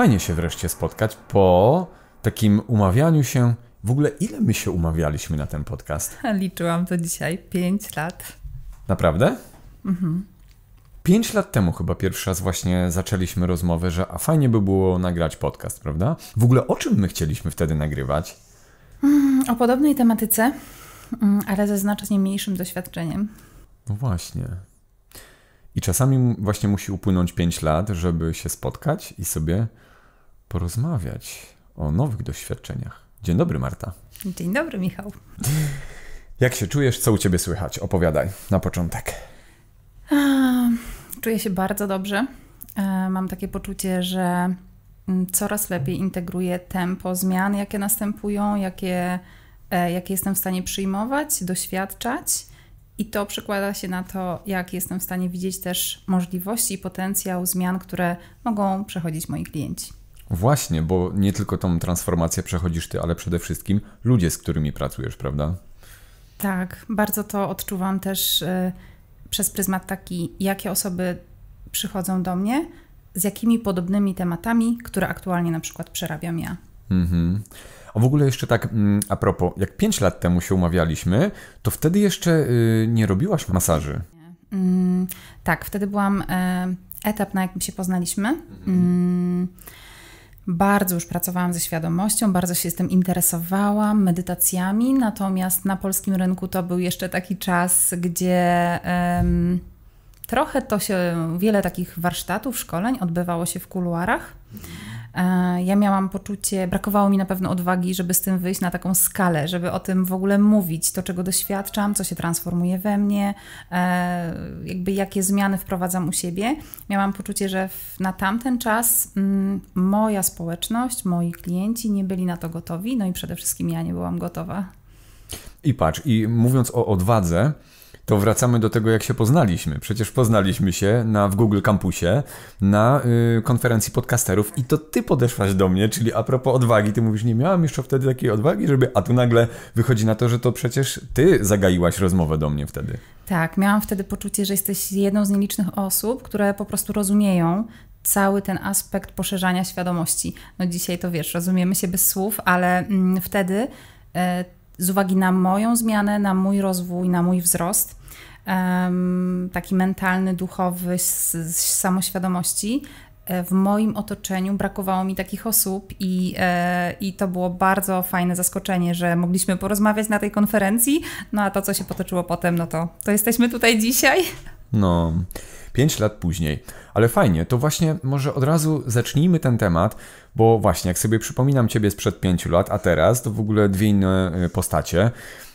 fajnie się wreszcie spotkać po takim umawianiu się. W ogóle ile my się umawialiśmy na ten podcast? Liczyłam to dzisiaj. Pięć lat. Naprawdę? Mhm. Pięć lat temu chyba pierwszy raz właśnie zaczęliśmy rozmowę, że a fajnie by było nagrać podcast, prawda? W ogóle o czym my chcieliśmy wtedy nagrywać? Mm, o podobnej tematyce, mm, ale ze znacznie mniejszym doświadczeniem. No właśnie. I czasami właśnie musi upłynąć pięć lat, żeby się spotkać i sobie porozmawiać o nowych doświadczeniach. Dzień dobry, Marta. Dzień dobry, Michał. Jak się czujesz? Co u ciebie słychać? Opowiadaj na początek. Czuję się bardzo dobrze. E, mam takie poczucie, że mm, coraz lepiej integruję tempo zmian, jakie następują, jakie, e, jakie jestem w stanie przyjmować, doświadczać. I to przekłada się na to, jak jestem w stanie widzieć też możliwości i potencjał zmian, które mogą przechodzić moi klienci. Właśnie, bo nie tylko tą transformację przechodzisz ty, ale przede wszystkim ludzie, z którymi pracujesz, prawda? Tak, bardzo to odczuwam też y, przez pryzmat taki, jakie osoby przychodzą do mnie, z jakimi podobnymi tematami, które aktualnie na przykład przerabiam ja. Mhm. A w ogóle jeszcze tak mm, a propos, jak 5 lat temu się umawialiśmy, to wtedy jeszcze y, nie robiłaś masaży. Mm, tak, wtedy byłam y, etap, na jakim się poznaliśmy. Mhm. Mm, bardzo już pracowałam ze świadomością, bardzo się z tym interesowałam, medytacjami, natomiast na polskim rynku to był jeszcze taki czas, gdzie um, trochę to się, wiele takich warsztatów, szkoleń odbywało się w kuluarach. E, ja miałam poczucie, brakowało mi na pewno odwagi, żeby z tym wyjść na taką skalę, żeby o tym w ogóle mówić, to czego doświadczam, co się transformuje we mnie, e, jakby jakie zmiany wprowadzam u siebie. Miałam poczucie, że na tamten czas mm, moja społeczność, moi klienci nie byli na to gotowi, no i przede wszystkim ja nie byłam gotowa. I patrz, i mówiąc o odwadze, to wracamy do tego, jak się poznaliśmy. Przecież poznaliśmy się na, w Google Campusie na y, konferencji podcasterów i to ty podeszłaś do mnie, czyli a propos odwagi, ty mówisz, nie miałam jeszcze wtedy takiej odwagi, żeby, a tu nagle wychodzi na to, że to przecież ty zagaiłaś rozmowę do mnie wtedy. Tak, miałam wtedy poczucie, że jesteś jedną z nielicznych osób, które po prostu rozumieją cały ten aspekt poszerzania świadomości. No dzisiaj to wiesz, rozumiemy się bez słów, ale mm, wtedy... Y, z uwagi na moją zmianę, na mój rozwój, na mój wzrost, taki mentalny, duchowy, z, samoświadomości, e, w moim otoczeniu brakowało mi takich osób, i, e, i to było bardzo fajne zaskoczenie, że mogliśmy porozmawiać na tej konferencji. No a to, co się potoczyło potem, no to, to jesteśmy tutaj dzisiaj. No, pięć lat później. Ale fajnie, to właśnie może od razu zacznijmy ten temat, bo właśnie jak sobie przypominam ciebie sprzed pięciu lat, a teraz to w ogóle dwie inne y, postacie.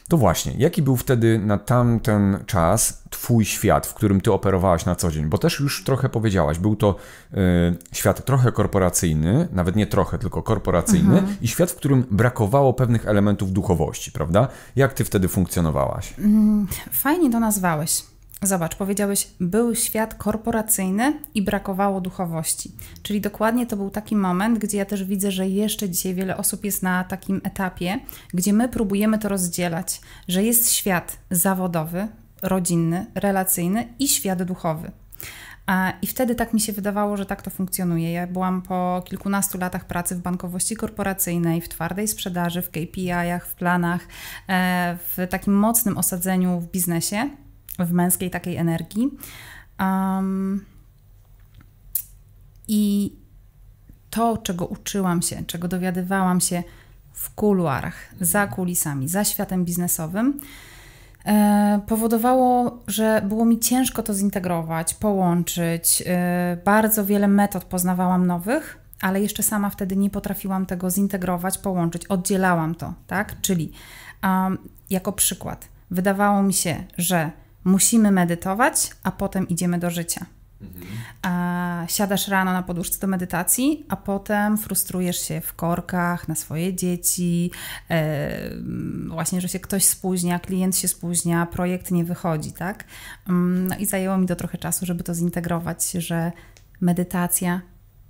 To właśnie, jaki był wtedy na tamten czas Twój świat, w którym Ty operowałaś na co dzień? Bo też już trochę powiedziałaś, był to y, świat trochę korporacyjny, nawet nie trochę, tylko korporacyjny, mhm. i świat, w którym brakowało pewnych elementów duchowości, prawda? Jak Ty wtedy funkcjonowałaś? Mm, fajnie to nazwałeś. Zobacz, powiedziałeś, był świat korporacyjny i brakowało duchowości. Czyli dokładnie to był taki moment, gdzie ja też widzę, że jeszcze dzisiaj wiele osób jest na takim etapie, gdzie my próbujemy to rozdzielać, że jest świat zawodowy, rodzinny, relacyjny i świat duchowy. I wtedy tak mi się wydawało, że tak to funkcjonuje. Ja byłam po kilkunastu latach pracy w bankowości korporacyjnej, w twardej sprzedaży, w KPI-ach, w planach, e, w takim mocnym osadzeniu w biznesie w męskiej takiej energii. Um, I to, czego uczyłam się, czego dowiadywałam się w kuluarach, za kulisami, za światem biznesowym, e, powodowało, że było mi ciężko to zintegrować, połączyć. E, bardzo wiele metod poznawałam nowych, ale jeszcze sama wtedy nie potrafiłam tego zintegrować, połączyć, oddzielałam to, tak? Czyli um, jako przykład, wydawało mi się, że musimy medytować, a potem idziemy do życia. Mhm. A siadasz rano na poduszce do medytacji, a potem frustrujesz się w korkach, na swoje dzieci, e, właśnie, że się ktoś spóźnia, klient się spóźnia, projekt nie wychodzi, tak? Mm, no i zajęło mi to trochę czasu, żeby to zintegrować, że medytacja,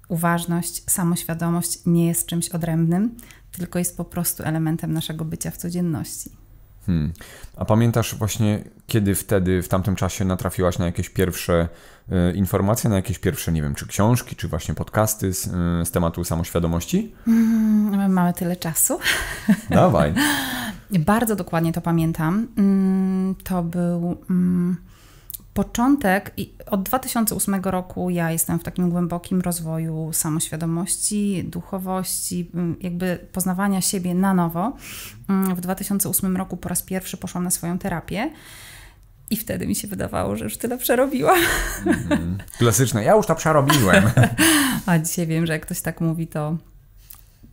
uważność, samoświadomość nie jest czymś odrębnym, tylko jest po prostu elementem naszego bycia w codzienności. Hmm. A pamiętasz właśnie, kiedy wtedy, w tamtym czasie natrafiłaś na jakieś pierwsze y, informacje, na jakieś pierwsze, nie wiem, czy książki, czy właśnie podcasty z, y, z tematu samoświadomości? Mm, mamy tyle czasu. Dawaj. Bardzo dokładnie to pamiętam. Mm, to był... Mm, początek, od 2008 roku ja jestem w takim głębokim rozwoju samoświadomości, duchowości, mm, jakby poznawania siebie na nowo. Mm, w 2008 roku po raz pierwszy poszłam na swoją terapię. I wtedy mi się wydawało, że już tyle przerobiłam. Mhm. klasyczne, ja już to przerobiłem. A dzisiaj wiem, że jak ktoś tak mówi, to,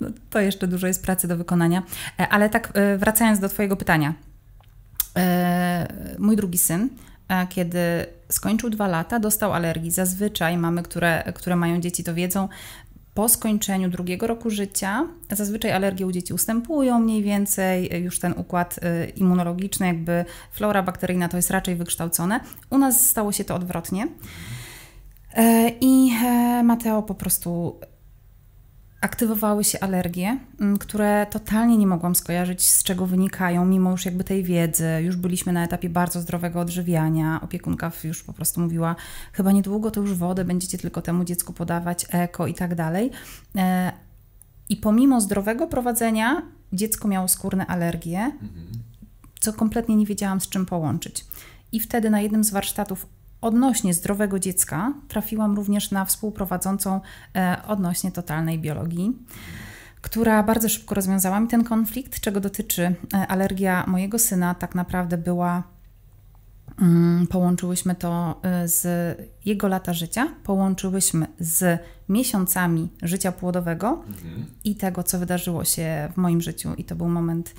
no, to jeszcze dużo jest pracy do wykonania. E, ale tak e, wracając do Twojego pytania. E, mój drugi syn kiedy skończył dwa lata, dostał alergii. Zazwyczaj mamy, które, które mają dzieci, to wiedzą, po skończeniu drugiego roku życia zazwyczaj alergie u dzieci ustępują mniej więcej, już ten układ y, immunologiczny, jakby flora bakteryjna to jest raczej wykształcone. U nas stało się to odwrotnie. E, I e, Mateo po prostu aktywowały się alergie, mm, które totalnie nie mogłam skojarzyć, z czego wynikają, mimo już jakby tej wiedzy. Już byliśmy na etapie bardzo zdrowego odżywiania. Opiekunka już po prostu mówiła, chyba niedługo to już wodę będziecie tylko temu dziecku podawać, eko i tak dalej. E, I pomimo zdrowego prowadzenia dziecko miało skórne alergie, mhm. co kompletnie nie wiedziałam z czym połączyć. I wtedy na jednym z warsztatów odnośnie zdrowego dziecka trafiłam również na współprowadzącą e, odnośnie totalnej biologii która bardzo szybko rozwiązała mi ten konflikt, czego dotyczy e, alergia mojego syna, tak naprawdę była. Mm, połączyłyśmy to e, z jego lata życia, połączyłyśmy z miesiącami życia płodowego mhm. i tego, co wydarzyło się w moim życiu, i to był moment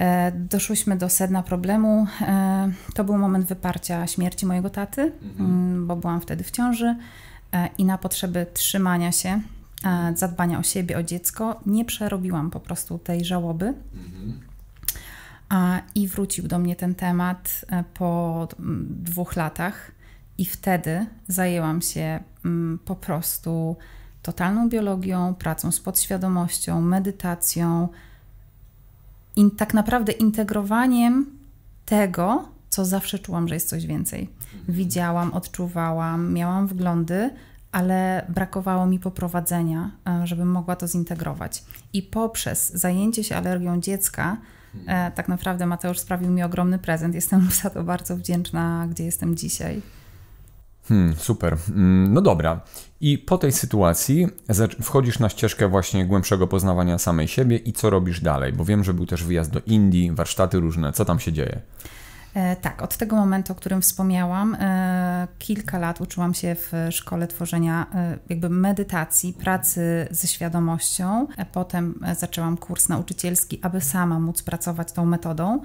E, doszłyśmy do sedna problemu. E, to był moment wyparcia śmierci mojego taty, mhm. mm, bo byłam wtedy w ciąży e, i na potrzeby trzymania się, zadbania o siebie, o dziecko, nie przerobiłam po prostu tej żałoby. Mhm. I wrócił do mnie ten temat po mm, dwóch latach, i wtedy zajęłam się mm, po prostu totalną biologią, pracą z podświadomością, medytacją in, tak naprawdę integrowaniem tego, co zawsze czułam, że jest coś więcej. Mhm. Widziałam, odczuwałam, miałam wglądy, ale brakowało mi poprowadzenia, e, żebym mogła to zintegrować. I poprzez zajęcie się alergią dziecka, e, mhm. tak naprawdę Mateusz sprawił mi ogromny prezent. Jestem za to bardzo wdzięczna, gdzie jestem dzisiaj. Hmm, super. Mm, no dobra. I po tej sytuacji wchodzisz na ścieżkę właśnie głębszego poznawania samej siebie i co robisz dalej? Bo wiem, że był też wyjazd do Indii, warsztaty różne. Co tam się dzieje? E, tak, od tego momentu, o którym wspomniałam, e, kilka lat uczyłam się w szkole tworzenia e, jakby medytacji, pracy ze świadomością. Potem zaczęłam kurs nauczycielski, aby sama móc pracować tą metodą.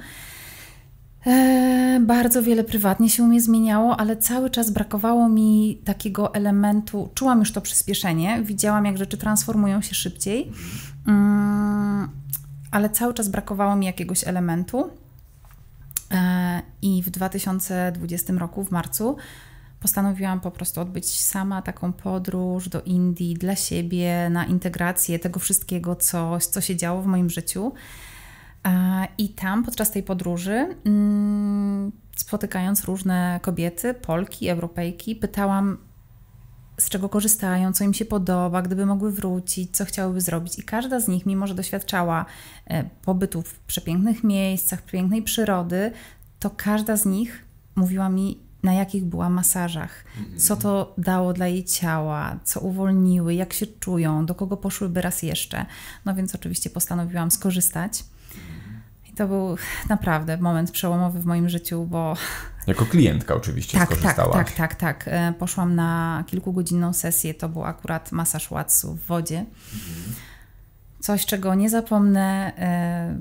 E, bardzo wiele prywatnie się u mnie zmieniało, ale cały czas brakowało mi takiego elementu. Czułam już to przyspieszenie, widziałam, jak rzeczy transformują się szybciej, mm, ale cały czas brakowało mi jakiegoś elementu. E, I w 2020 roku, w marcu, postanowiłam po prostu odbyć sama taką podróż do Indii dla siebie, na integrację tego wszystkiego, co, co się działo w moim życiu. I tam podczas tej podróży, mm, spotykając różne kobiety, Polki, Europejki, pytałam, z czego korzystają, co im się podoba, gdyby mogły wrócić, co chciałyby zrobić. I każda z nich, mimo że doświadczała e, pobytu w przepięknych miejscach, pięknej przyrody, to każda z nich mówiła mi, na jakich była masażach, co to dało dla jej ciała, co uwolniły, jak się czują, do kogo poszłyby raz jeszcze. No więc oczywiście postanowiłam skorzystać. I to był naprawdę moment przełomowy w moim życiu, bo. Jako klientka oczywiście tak, tak skorzystałaś. Tak, tak, tak, tak. Poszłam na kilkugodzinną sesję, to był akurat masaż łatsu w wodzie. Mhm. Coś, czego nie zapomnę e,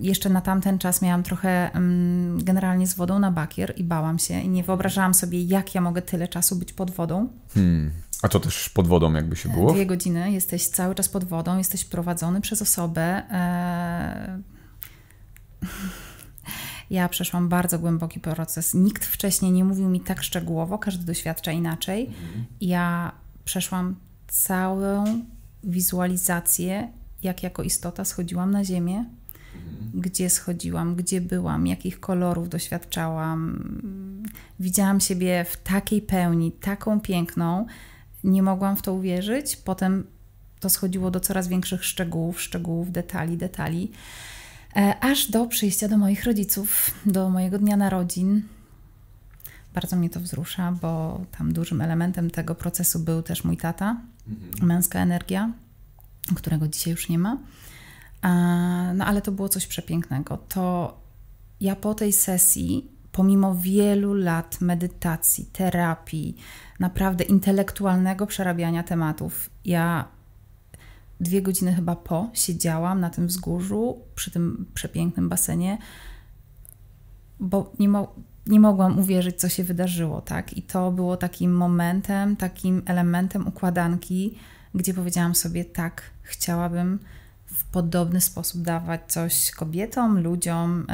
jeszcze na tamten czas miałam trochę mm, generalnie z wodą na bakier i bałam się i nie wyobrażałam sobie, jak ja mogę tyle czasu być pod wodą. Hmm. A to też pod wodą jakby się było? Dwie godziny, jesteś cały czas pod wodą, jesteś prowadzony przez osobę. E, ja przeszłam bardzo głęboki proces. Nikt wcześniej nie mówił mi tak szczegółowo, każdy doświadcza inaczej. Mhm. Ja przeszłam całą wizualizację, jak jako istota schodziłam na ziemię, mhm. gdzie schodziłam, gdzie byłam, jakich kolorów doświadczałam. Widziałam siebie w takiej pełni, taką piękną nie mogłam w to uwierzyć. Potem to schodziło do coraz większych szczegółów, szczegółów, detali, detali. E, aż do przyjścia do moich rodziców, do mojego dnia narodzin. Bardzo mnie to wzrusza, bo tam dużym elementem tego procesu był też mój tata, mhm. męska energia, którego dzisiaj już nie ma. No ale to było coś przepięknego. To ja po tej sesji pomimo wielu lat medytacji, terapii, naprawdę intelektualnego przerabiania tematów, ja dwie godziny chyba po siedziałam na tym wzgórzu, przy tym przepięknym basenie, bo nie, mo nie mogłam uwierzyć, co się wydarzyło, tak? I to było takim momentem, takim elementem układanki, gdzie powiedziałam sobie, tak, chciałabym w podobny sposób dawać coś kobietom, ludziom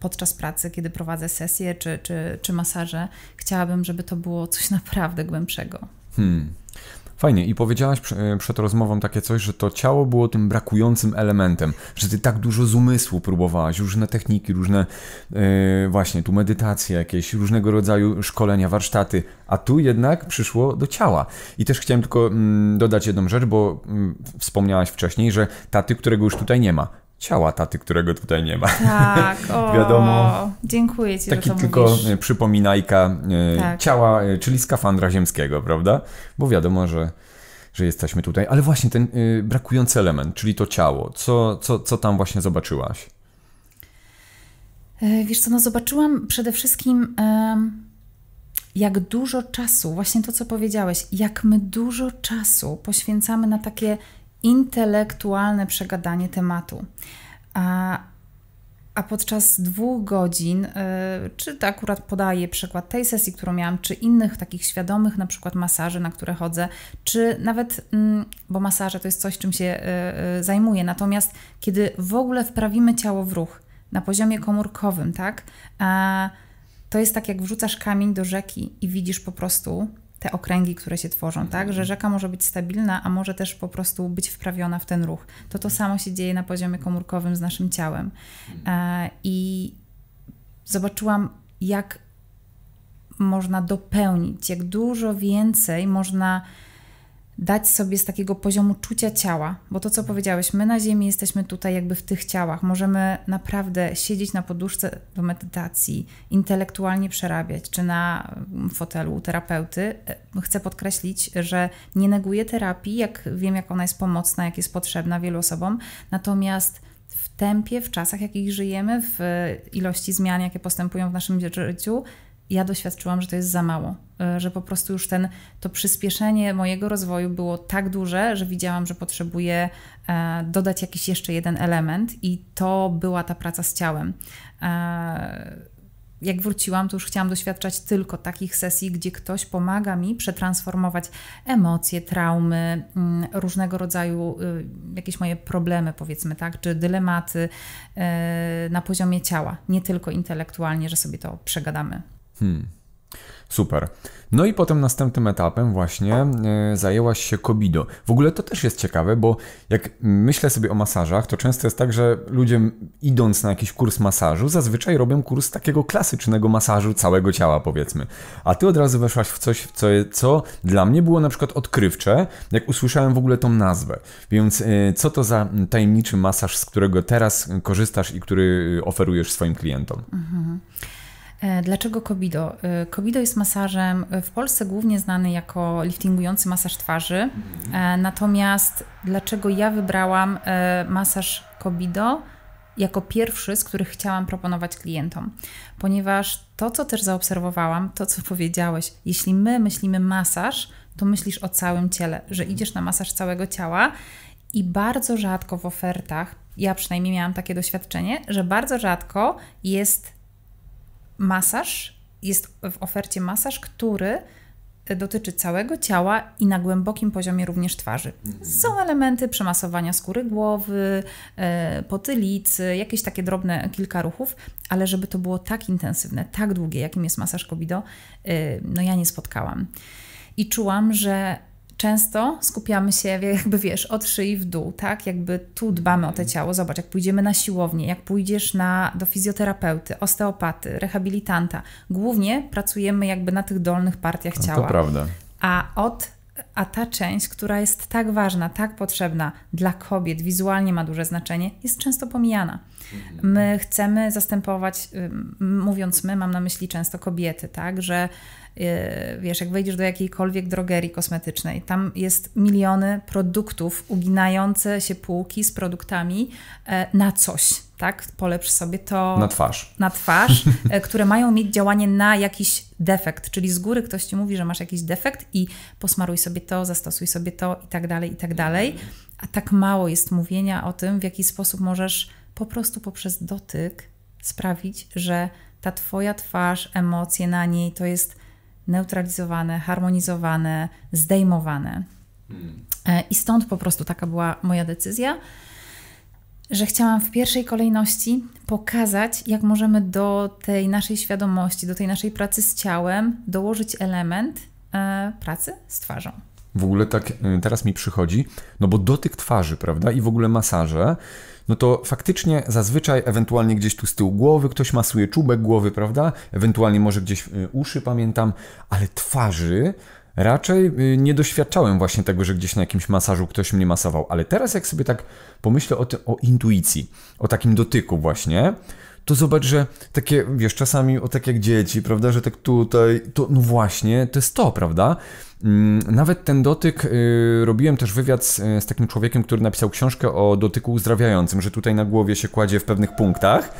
podczas pracy, kiedy prowadzę sesje czy, czy, czy masaże. Chciałabym, żeby to było coś naprawdę głębszego. Hmm. Fajnie, i powiedziałaś e, przed rozmową takie coś, że to ciało było tym brakującym elementem, że ty tak dużo z umysłu próbowałaś, różne techniki, różne yy, właśnie tu medytacje jakieś, różnego rodzaju szkolenia, warsztaty, a tu jednak przyszło do ciała. I też chciałem tylko mm, dodać jedną rzecz, bo mm, wspomniałaś wcześniej, że taty, którego już tutaj nie ma, ciała taty, którego tutaj nie ma. Tak, o, wiadomo. Dziękuję ci, taki tylko mówisz. E, przypominajka e, tak. ciała, e, czyli skafandra ziemskiego, prawda? Bo wiadomo, że że jesteśmy tutaj, ale właśnie ten brakujący element, czyli to ciało. Co, co, co tam właśnie zobaczyłaś? Wiesz co, no zobaczyłam przede wszystkim, jak dużo czasu, właśnie to co powiedziałeś, jak my dużo czasu poświęcamy na takie intelektualne przegadanie tematu. A, a podczas dwóch godzin, e, czy to akurat podaję przykład tej sesji, którą miałam, czy innych takich świadomych, na przykład masaży, na które chodzę, czy nawet, mm, bo masaże to jest coś, czym się e, e, zajmuję, natomiast kiedy w ogóle wprawimy ciało w ruch na poziomie komórkowym, tak, to jest tak, jak wrzucasz kamień do rzeki i widzisz po prostu te okręgi, które się tworzą, tak? Mhm. Że rzeka może być stabilna, a może też po prostu być wprawiona w ten ruch. To to samo się dzieje na poziomie komórkowym z naszym ciałem. Mhm. E, I zobaczyłam, jak można dopełnić, jak dużo więcej można dać sobie z takiego poziomu czucia ciała, bo to, co powiedziałeś, my na Ziemi jesteśmy tutaj jakby w tych ciałach. Możemy naprawdę siedzieć na poduszce do medytacji, intelektualnie przerabiać, czy na mm, fotelu u terapeuty. E, chcę podkreślić, że nie neguję terapii, jak wiem, jak ona jest pomocna, jak jest potrzebna wielu osobom, natomiast w tempie, w czasach, jakich żyjemy, w ilości zmian, jakie postępują w naszym życiu, ja doświadczyłam, że to jest za mało, e, że po prostu już ten, to przyspieszenie mojego rozwoju było tak duże, że widziałam, że potrzebuję e, dodać jakiś jeszcze jeden element, i to była ta praca z ciałem. E, jak wróciłam, to już chciałam doświadczać tylko takich sesji, gdzie ktoś pomaga mi przetransformować emocje, traumy, mm, różnego rodzaju y, jakieś moje problemy, powiedzmy tak, czy dylematy na poziomie ciała, nie tylko intelektualnie, że sobie to przegadamy. Hmm. Super. No i potem następnym etapem właśnie e, zajęłaś się kobido. W ogóle to też jest ciekawe, bo jak myślę sobie o masażach, to często jest tak, że ludzie idąc na jakiś kurs masażu, zazwyczaj robią kurs takiego klasycznego masażu całego ciała, powiedzmy. A ty od razu weszłaś w coś, co, co dla mnie było na przykład odkrywcze, jak usłyszałem w ogóle tą nazwę. Więc e, co to za tajemniczy masaż, z którego teraz korzystasz i który e, oferujesz swoim klientom? Mhm. E, dlaczego Kobido? E, kobido jest masażem e, w Polsce głównie znany jako liftingujący masaż twarzy. Natomiast dlaczego ja wybrałam masaż Kobido? jako pierwszy, z których chciałam proponować klientom, ponieważ to, co też zaobserwowałam, to, co powiedziałeś, jeśli my myślimy masaż, to myślisz o całym ciele, że idziesz na masaż całego ciała i bardzo rzadko w ofertach, ja przynajmniej miałam takie doświadczenie, że bardzo rzadko jest masaż, jest w ofercie masaż, który dotyczy całego ciała i na głębokim poziomie również twarzy. Mhm. Są elementy przemasowania skóry głowy, e, potylicy, jakieś takie drobne kilka ruchów, ale żeby to było tak intensywne, tak długie, jakim jest masaż Kobido, e, no ja nie spotkałam. I czułam, że często skupiamy się, jakby wiesz, od szyi w dół, tak? Jakby tu dbamy o to ciało. Zobacz, jak pójdziemy na siłownię, jak pójdziesz na, do fizjoterapeuty, osteopaty, rehabilitanta, głównie pracujemy jakby na tych dolnych partiach no ciała. to prawda. A od a ta część, która jest tak ważna, tak potrzebna dla kobiet, wizualnie ma duże znaczenie, jest często pomijana. Mhm. My chcemy zastępować, mówiąc my, mam na myśli często kobiety, tak, że Y, wiesz, jak wejdziesz do jakiejkolwiek drogerii kosmetycznej, tam jest miliony produktów, uginające się półki z produktami e, na coś, tak? Polepsz sobie to. Na twarz. Na twarz, e, które mają mieć działanie na jakiś defekt, czyli z góry ktoś ci mówi, że masz jakiś defekt i posmaruj sobie to, zastosuj sobie to i tak dalej, i tak dalej. A tak mało jest mówienia o tym, w jaki sposób możesz po prostu poprzez dotyk sprawić, że ta twoja twarz, emocje na niej to jest neutralizowane, harmonizowane, zdejmowane. Hmm. E, I stąd po prostu taka była moja decyzja, że chciałam w pierwszej kolejności pokazać, jak możemy do tej naszej świadomości, do tej naszej pracy z ciałem dołożyć element e, pracy z twarzą. W ogóle tak e, teraz mi przychodzi, no bo dotyk twarzy, prawda, i w ogóle masaże no to faktycznie zazwyczaj ewentualnie gdzieś tu z tyłu głowy ktoś masuje czubek głowy, prawda? Ewentualnie może gdzieś y, uszy, pamiętam, ale twarzy raczej y, nie doświadczałem właśnie tego, że gdzieś na jakimś masażu ktoś mnie masował. Ale teraz jak sobie tak pomyślę o, tym, o intuicji, o takim dotyku właśnie, to zobacz, że takie, wiesz, czasami o tak jak dzieci, prawda, że tak tutaj, to no właśnie, to jest to, prawda? Mm, nawet ten dotyk, y, robiłem też wywiad z, y, z takim człowiekiem, który napisał książkę o dotyku uzdrawiającym, że tutaj na głowie się kładzie w pewnych punktach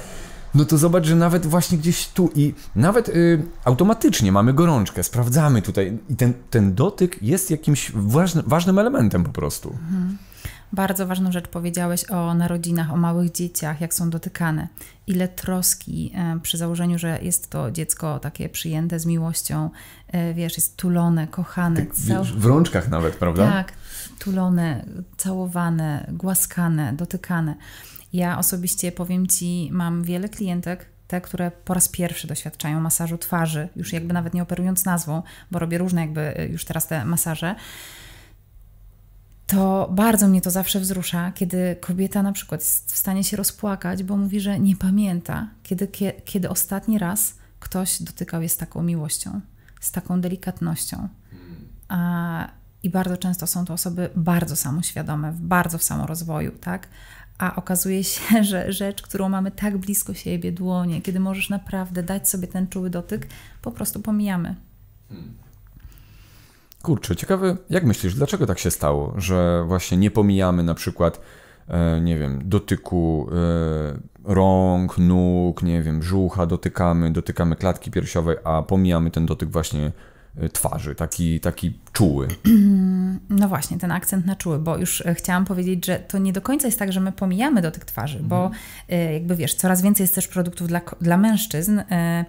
no to zobacz, że nawet właśnie gdzieś tu i nawet y, automatycznie mamy gorączkę, sprawdzamy tutaj i ten, ten dotyk jest jakimś ważny, ważnym elementem po prostu. Mhm. Bardzo ważną rzecz powiedziałeś o narodzinach, o małych dzieciach, jak są dotykane. Ile troski e, przy założeniu, że jest to dziecko takie przyjęte z miłością, e, wiesz, jest tulone, kochane. Tak, cał... W rączkach nawet, prawda? Tak, tulone, całowane, głaskane, dotykane. Ja osobiście powiem Ci, mam wiele klientek, te, które po raz pierwszy doświadczają masażu twarzy, już jakby nawet nie operując nazwą, bo robię różne jakby e, już teraz te masaże to bardzo mnie to zawsze wzrusza, kiedy kobieta na przykład jest w stanie się rozpłakać, bo mówi, że nie pamięta, kiedy, kiedy ostatni raz ktoś dotykał je z taką miłością, z taką delikatnością. A, I bardzo często są to osoby bardzo samoświadome, bardzo w samorozwoju, tak? A okazuje się, że rzecz, którą mamy tak blisko siebie, dłonie, kiedy możesz naprawdę dać sobie ten czuły dotyk, po prostu pomijamy. Hmm. Kurczę, ciekawe, jak myślisz, dlaczego tak się stało, że właśnie nie pomijamy na przykład, e, nie wiem, dotyku e, rąk, nóg, nie wiem, brzucha, dotykamy, dotykamy klatki piersiowej, a pomijamy ten dotyk właśnie e, twarzy, taki, taki czuły. no właśnie, ten akcent na czuły, bo już e, chciałam powiedzieć, że to nie do końca jest tak, że my pomijamy do tych twarzy, mhm. bo e, jakby wiesz, coraz więcej jest też produktów dla, dla mężczyzn, e,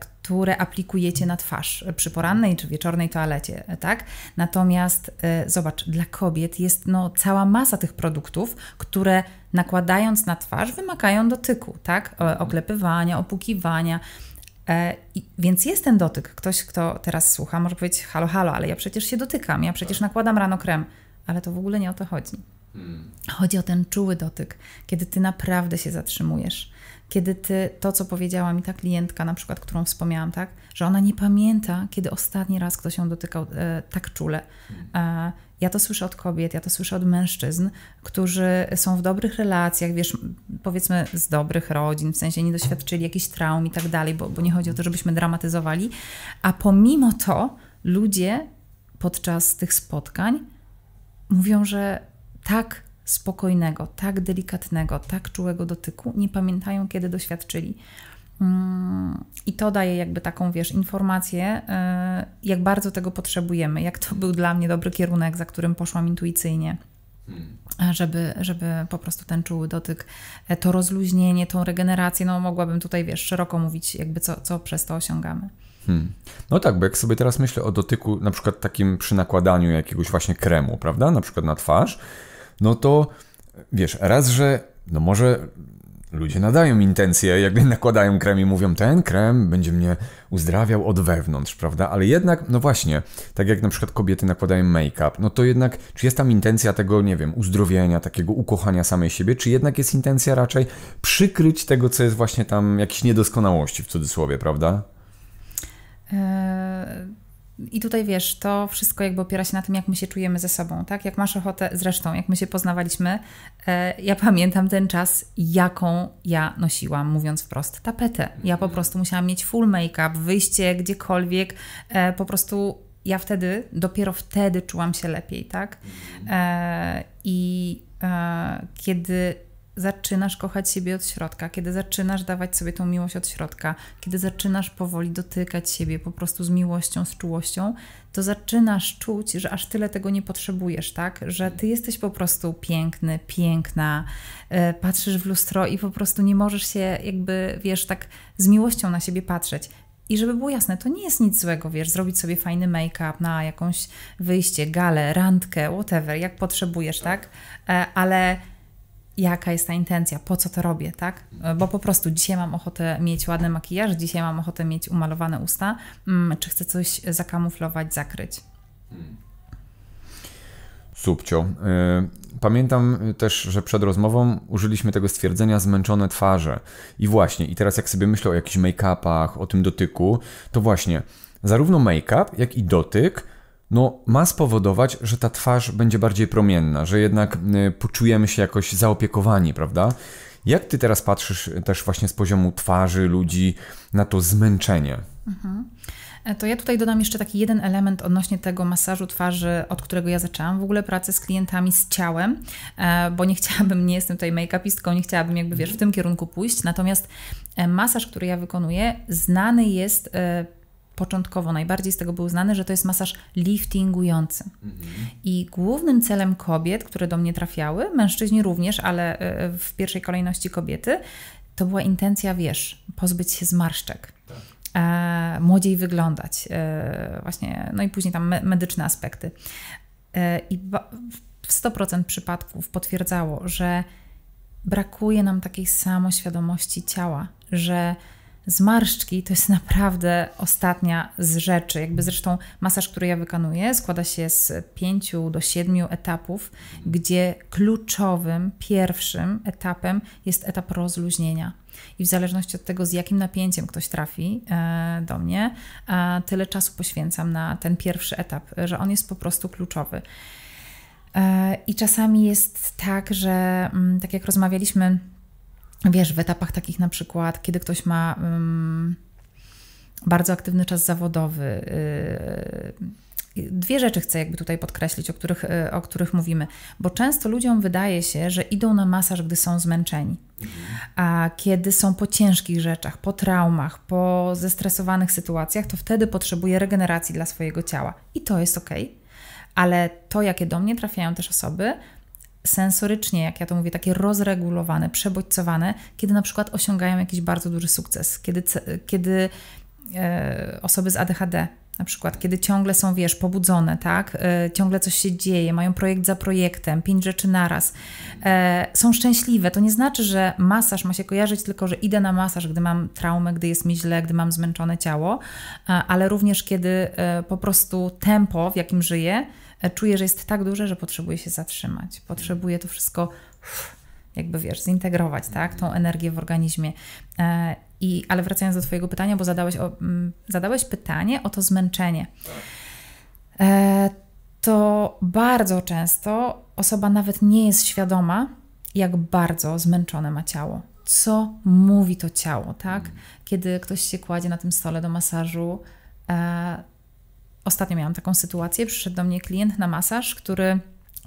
które aplikujecie na twarz przy porannej czy wieczornej toalecie, tak? Natomiast zobacz, dla kobiet jest no, cała masa tych produktów, które nakładając na twarz wymagają dotyku, tak? Mhm. Oklepywania, opukiwania. E, więc jest ten dotyk. Ktoś, kto teraz słucha, może powiedzieć: Halo, halo, ale ja przecież się dotykam, ja przecież nakładam rano krem, ale to w ogóle nie o to chodzi. Hmm. Chodzi o ten czuły dotyk, kiedy ty naprawdę się zatrzymujesz, kiedy ty to, co powiedziała mi ta klientka, na przykład, którą wspomniałam, tak, że ona nie pamięta, kiedy ostatni raz ktoś ją dotykał e, tak czule. Hmm. E, ja to słyszę od kobiet, ja to słyszę od mężczyzn, którzy są w dobrych relacjach, wiesz, powiedzmy z dobrych rodzin, w sensie nie doświadczyli jakichś traum i tak dalej, bo, bo nie chodzi o to, żebyśmy dramatyzowali, a pomimo to ludzie podczas tych spotkań mówią, że tak spokojnego, tak delikatnego, tak czułego dotyku nie pamiętają, kiedy doświadczyli. Mm, I to daje jakby taką, wiesz, informację, e, jak bardzo tego potrzebujemy, jak to był dla mnie dobry kierunek, za którym poszłam intuicyjnie. Hmm. Żeby, żeby po prostu ten czuły dotyk, e, to rozluźnienie, tą regenerację, no mogłabym tutaj, wiesz, szeroko mówić, jakby co, co przez to osiągamy. Hmm. No tak, bo jak sobie teraz myślę o dotyku, na przykład takim przy nakładaniu jakiegoś właśnie kremu, prawda, na przykład na twarz, no to wiesz, raz, że no może ludzie nadają intencje, jakby nakładają krem i mówią, ten krem będzie mnie uzdrawiał od wewnątrz, prawda? Ale jednak, no właśnie, tak jak na przykład kobiety nakładają make-up, no to jednak, czy jest tam intencja tego, nie wiem, uzdrowienia, takiego ukochania samej siebie, czy jednak jest intencja raczej przykryć tego, co jest właśnie tam, jakieś niedoskonałości w cudzysłowie, prawda? Eee i tutaj wiesz, to wszystko jakby opiera się na tym, jak my się czujemy ze sobą, tak? Jak masz ochotę, zresztą, jak my się poznawaliśmy, e, ja pamiętam ten czas, jaką ja nosiłam, mówiąc wprost, tapetę. Ja po mhm. prostu musiałam mieć full make-up, wyjście gdziekolwiek, e, po prostu ja wtedy, dopiero wtedy czułam się lepiej, tak? Mhm. E, I e, kiedy zaczynasz kochać siebie od środka, kiedy zaczynasz dawać sobie tą miłość od środka, kiedy zaczynasz powoli dotykać siebie po prostu z miłością, z czułością, to zaczynasz czuć, że aż tyle tego nie potrzebujesz, tak? Że ty jesteś po prostu piękny, piękna, e, patrzysz w lustro i po prostu nie możesz się jakby, wiesz, tak z miłością na siebie patrzeć. I żeby było jasne, to nie jest nic złego, wiesz, zrobić sobie fajny make-up na jakąś wyjście, galę, randkę, whatever, jak potrzebujesz, tak? E, ale jaka jest ta intencja, po co to robię, tak? E, bo po prostu dzisiaj mam ochotę mieć ładny makijaż, dzisiaj mam ochotę mieć umalowane usta, mm, czy chcę coś zakamuflować, zakryć. Hmm. Subcio. E, pamiętam też, że przed rozmową użyliśmy tego stwierdzenia zmęczone twarze. I właśnie, i teraz jak sobie myślę o jakichś make-upach, o tym dotyku, to właśnie zarówno make-up, jak i dotyk no, ma spowodować, że ta twarz będzie bardziej promienna, że jednak y, poczujemy się jakoś zaopiekowani, prawda? Jak ty teraz patrzysz y, też właśnie z poziomu twarzy ludzi na to zmęczenie? Mhm. E, to ja tutaj dodam jeszcze taki jeden element odnośnie tego masażu twarzy, od którego ja zaczęłam w ogóle pracę z klientami, z ciałem, e, bo nie chciałabym, nie jestem tutaj make-upistką, nie chciałabym jakby wiesz w mhm. tym kierunku pójść. Natomiast e, masaż, który ja wykonuję, znany jest początkowo najbardziej z tego był znany, że to jest masaż liftingujący. Mhm. I głównym celem kobiet, które do mnie trafiały, mężczyźni również, ale e, w pierwszej kolejności kobiety, to była intencja, wiesz, pozbyć się zmarszczek. Tak. E, młodziej wyglądać, e, właśnie, no i później tam me medyczne aspekty. E, I w 100% przypadków potwierdzało, że brakuje nam takiej samoświadomości ciała, że Zmarszczki to jest naprawdę ostatnia z rzeczy. Jakby zresztą masaż, który ja wykonuję, składa się z pięciu do siedmiu etapów, gdzie kluczowym, pierwszym etapem jest etap rozluźnienia. I w zależności od tego, z jakim napięciem ktoś trafi e, do mnie, e, tyle czasu poświęcam na ten pierwszy etap, że on jest po prostu kluczowy. E, I czasami jest tak, że mm, tak jak rozmawialiśmy, wiesz, w etapach takich na przykład, kiedy ktoś ma um, bardzo aktywny czas zawodowy, yy, dwie rzeczy chcę jakby tutaj podkreślić, o których, y, o których mówimy, bo często ludziom wydaje się, że idą na masaż, gdy są zmęczeni. A kiedy są po ciężkich rzeczach, po traumach, po zestresowanych sytuacjach, to wtedy potrzebuje regeneracji dla swojego ciała. I to jest ok. Ale to, jakie do mnie trafiają też osoby, sensorycznie, jak ja to mówię, takie rozregulowane, przebodźcowane, kiedy na przykład osiągają jakiś bardzo duży sukces, kiedy, kiedy e, osoby z ADHD na przykład, kiedy ciągle są, wiesz, pobudzone, tak, e, ciągle coś się dzieje, mają projekt za projektem, pięć rzeczy naraz, e, są szczęśliwe. To nie znaczy, że masaż ma się kojarzyć tylko, że idę na masaż, gdy mam traumę, gdy jest mi źle, gdy mam zmęczone ciało, e, ale również kiedy e, po prostu tempo, w jakim żyję, czuję, że jest tak duże, że potrzebuję się zatrzymać. Potrzebuję to wszystko jakby wiesz, zintegrować, tak, tą energię w organizmie. E, I, ale wracając do Twojego pytania, bo zadałeś, o, mm, zadałeś pytanie o to zmęczenie. E, to bardzo często osoba nawet nie jest świadoma, jak bardzo zmęczone ma ciało. Co mówi to ciało, tak? Mm. Kiedy ktoś się kładzie na tym stole do masażu, e, Ostatnio miałam taką sytuację, przyszedł do mnie klient na masaż, który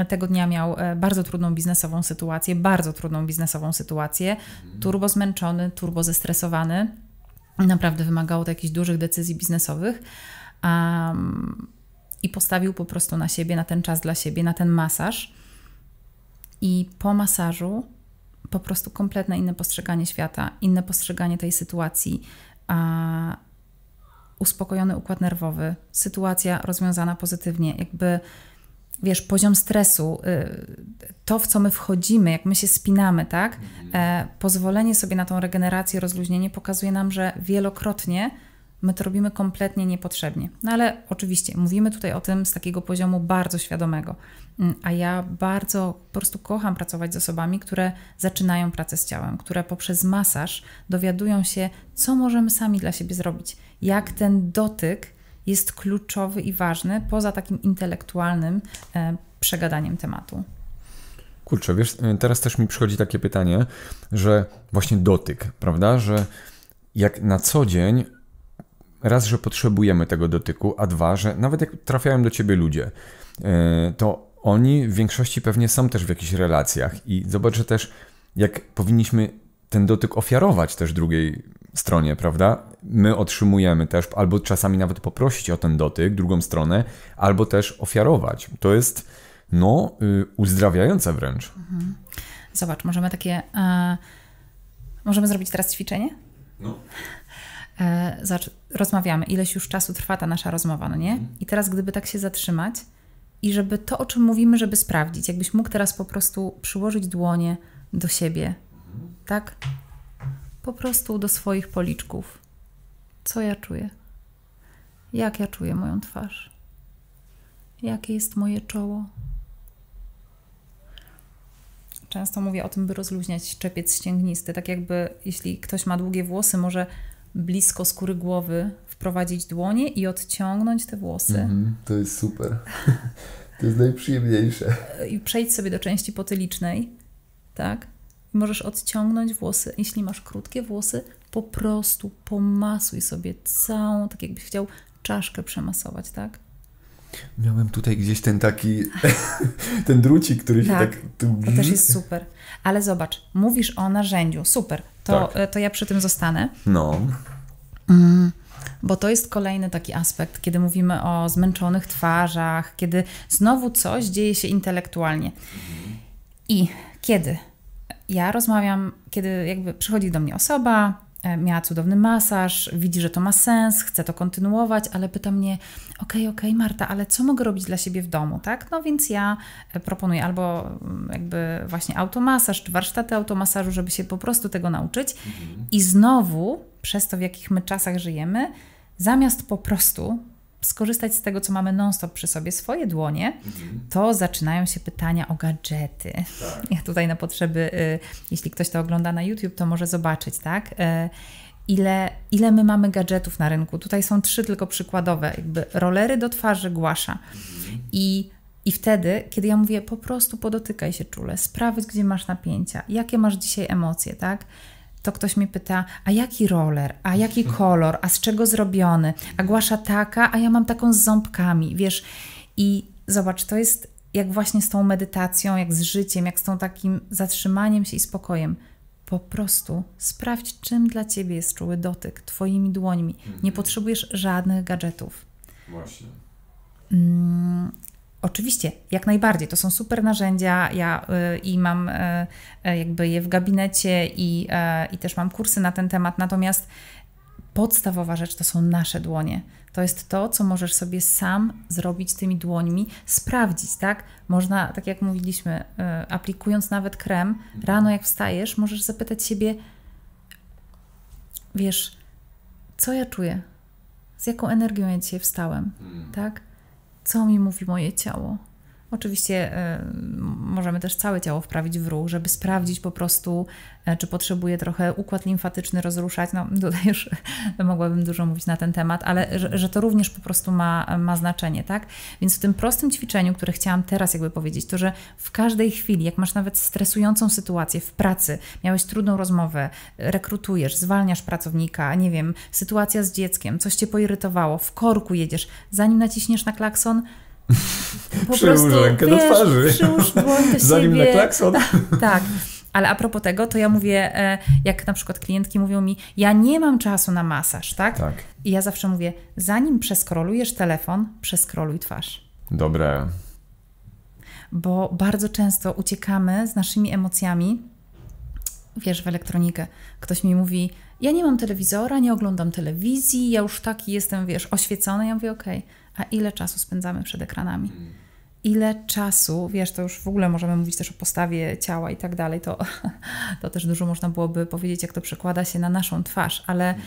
tego dnia miał e, bardzo trudną biznesową sytuację, bardzo trudną biznesową sytuację, mhm. turbo zmęczony, turbo zestresowany. Naprawdę wymagało to jakichś dużych decyzji biznesowych. Um, I postawił po prostu na siebie, na ten czas dla siebie, na ten masaż. I po masażu po prostu kompletne inne postrzeganie świata, inne postrzeganie tej sytuacji. A uspokojony układ nerwowy, sytuacja rozwiązana pozytywnie, jakby wiesz, poziom stresu, y, to w co my wchodzimy, jak my się spinamy, tak? Mhm. E, pozwolenie sobie na tą regenerację, rozluźnienie pokazuje nam, że wielokrotnie my to robimy kompletnie niepotrzebnie. No ale oczywiście mówimy tutaj o tym z takiego poziomu bardzo świadomego. Mm, a ja bardzo po prostu kocham pracować z osobami, które zaczynają pracę z ciałem, które poprzez masaż dowiadują się, co możemy sami dla siebie zrobić, jak ten dotyk jest kluczowy i ważny poza takim intelektualnym e, przegadaniem tematu. Kurczę, wiesz, e, teraz też mi przychodzi takie pytanie, że właśnie dotyk, prawda, że jak na co dzień raz, że potrzebujemy tego dotyku, a dwa, że nawet jak trafiają do ciebie ludzie, e, to oni w większości pewnie są też w jakichś relacjach i zobaczę też, jak powinniśmy ten dotyk ofiarować też drugiej stronie, prawda? My otrzymujemy też, albo czasami nawet poprosić o ten dotyk, drugą stronę, albo też ofiarować. To jest, no, y, uzdrawiające wręcz. Mhm. Zobacz, możemy takie. E, możemy zrobić teraz ćwiczenie? No. E, zobacz, rozmawiamy, ileś już czasu trwa ta nasza rozmowa, no nie? Mhm. I teraz, gdyby tak się zatrzymać i żeby to, o czym mówimy, żeby sprawdzić, jakbyś mógł teraz po prostu przyłożyć dłonie do siebie, mhm. tak? po prostu do swoich policzków. Co ja czuję? Jak ja czuję moją twarz? Jakie jest moje czoło? Często mówię o tym, by rozluźniać czepiec ścięgnisty. Tak jakby, jeśli ktoś ma długie włosy, może blisko skóry głowy wprowadzić dłonie i odciągnąć te włosy. Mm, to jest super. To jest najprzyjemniejsze. I przejdź sobie do części potylicznej, tak? Możesz odciągnąć włosy, jeśli masz krótkie włosy, po prostu pomasuj sobie całą, tak jakbyś chciał czaszkę przemasować, tak? Miałem tutaj gdzieś ten taki, ten drucik, który tak, się tak... tak to też jest super. Ale zobacz, mówisz o narzędziu, super, to, tak. E, to ja przy tym zostanę. No. Mm, bo to jest kolejny taki aspekt, kiedy mówimy o zmęczonych twarzach, kiedy znowu coś dzieje się intelektualnie. I kiedy ja rozmawiam, kiedy jakby przychodzi do mnie osoba, e, miała cudowny masaż, widzi, że to ma sens, chce to kontynuować, ale pyta mnie: Okej, okay, okej, okay, Marta, ale co mogę robić dla siebie w domu, tak? No więc ja e, proponuję albo mm, jakby właśnie automasaż, czy warsztaty automasażu, żeby się po prostu tego nauczyć. Mhm. I znowu, przez to, w jakich my czasach żyjemy, zamiast po prostu skorzystać z tego, co mamy non-stop przy sobie, swoje dłonie, mhm. to zaczynają się pytania o gadżety. Tak. Ja tutaj na potrzeby, y, jeśli ktoś to ogląda na YouTube, to może zobaczyć, tak? Y, ile, ile my mamy gadżetów na rynku? Tutaj są trzy tylko przykładowe, jakby rolery do twarzy, głasza. Mhm. I i wtedy, kiedy ja mówię, po prostu podotykaj się czule, sprawdź, gdzie masz napięcia, jakie masz dzisiaj emocje, tak? to ktoś mnie pyta, a jaki roller, a jaki kolor, a z czego zrobiony, a głasza taka, a ja mam taką z ząbkami, wiesz. I zobacz, to jest jak właśnie z tą medytacją, jak z życiem, jak z tą takim zatrzymaniem się i spokojem. Po prostu sprawdź, czym dla ciebie jest czuły dotyk, twoimi dłońmi. Nie mhm. potrzebujesz żadnych gadżetów. Właśnie. Mm, Oczywiście, jak najbardziej. To są super narzędzia. Ja y, i mam y, y jakby je w gabinecie i, y, i też mam kursy na ten temat. Natomiast podstawowa rzecz to są nasze dłonie. To jest to, co możesz sobie sam zrobić tymi dłońmi, sprawdzić, tak? Można, tak jak mówiliśmy, y, aplikując nawet krem, rano jak wstajesz, możesz zapytać siebie, wiesz, co ja czuję? Z jaką energią ja dzisiaj wstałem, hmm. tak? co mi mówi moje ciało. Oczywiście e, możemy też całe ciało wprawić w ruch, żeby sprawdzić po prostu, e, czy potrzebuje trochę układ limfatyczny rozruszać. No tutaj już no, mogłabym dużo mówić na ten temat, ale że, to również po prostu ma, ma znaczenie, tak? Więc w tym prostym ćwiczeniu, które chciałam teraz jakby powiedzieć, to że w każdej chwili, jak masz nawet stresującą sytuację w pracy, miałeś trudną rozmowę, rekrutujesz, zwalniasz pracownika, nie wiem, sytuacja z dzieckiem, coś cię poirytowało, w korku jedziesz, zanim naciśniesz na klakson, Przyłóż rękę wiesz, do twarzy. Zanim siebie. na klakson. Ta, tak. Ale a propos tego, to ja mówię, e, jak na przykład klientki mówią mi, ja nie mam czasu na masaż, tak? Tak. I ja zawsze mówię, zanim przeskrolujesz telefon, przeskroluj twarz. Dobre. Bo bardzo często uciekamy z naszymi emocjami, wiesz, w elektronikę. Ktoś mi mówi, ja nie mam telewizora, nie oglądam telewizji, ja już taki jestem, wiesz, oświecony. Ja mówię, okej. Okay a ile czasu spędzamy przed ekranami. Mm. Ile czasu, wiesz, to już w ogóle możemy mówić też o postawie ciała i tak dalej, to, to też dużo można byłoby powiedzieć, jak to przekłada się na naszą twarz, ale, mm.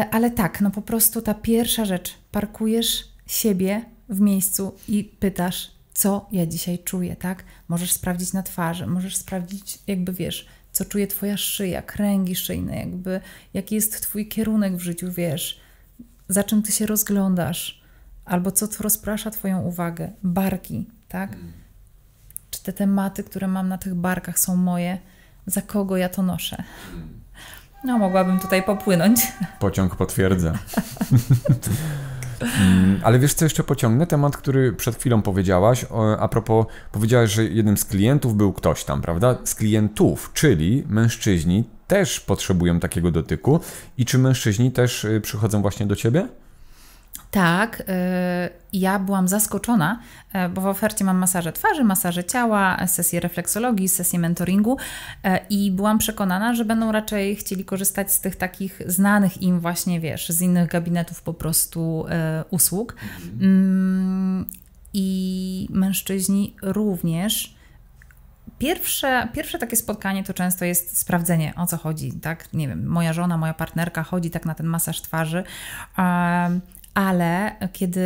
e, ale tak, no po prostu ta pierwsza rzecz, parkujesz siebie w miejscu i pytasz, co ja dzisiaj czuję, tak? Możesz sprawdzić na twarzy, możesz sprawdzić, jakby wiesz, co czuje Twoja szyja, kręgi szyjne, jakby jaki jest Twój kierunek w życiu, wiesz, za czym ty się rozglądasz, albo co rozprasza Twoją uwagę. Barki, tak? Mm. Czy te tematy, które mam na tych barkach, są moje? Za kogo ja to noszę? Mm. No, mogłabym tutaj popłynąć. Pociąg potwierdza. Mm, ale wiesz, co jeszcze pociągnę? Temat, który przed chwilą powiedziałaś. A propos, powiedziałaś, że jednym z klientów był ktoś tam, prawda? Z klientów, czyli mężczyźni, też potrzebują takiego dotyku. I czy mężczyźni też y, przychodzą właśnie do ciebie? Tak, y, ja byłam zaskoczona, e, bo w ofercie mam masaże twarzy, masaże ciała, sesje refleksologii, sesje mentoringu e, i byłam przekonana, że będą raczej chcieli korzystać z tych takich znanych im właśnie, wiesz, z innych gabinetów po prostu e, usług. Mhm. Mm, I mężczyźni również Pierwsze, pierwsze takie spotkanie to często jest sprawdzenie, o co chodzi, tak? Nie wiem, moja żona, moja partnerka chodzi tak na ten masaż twarzy, ale kiedy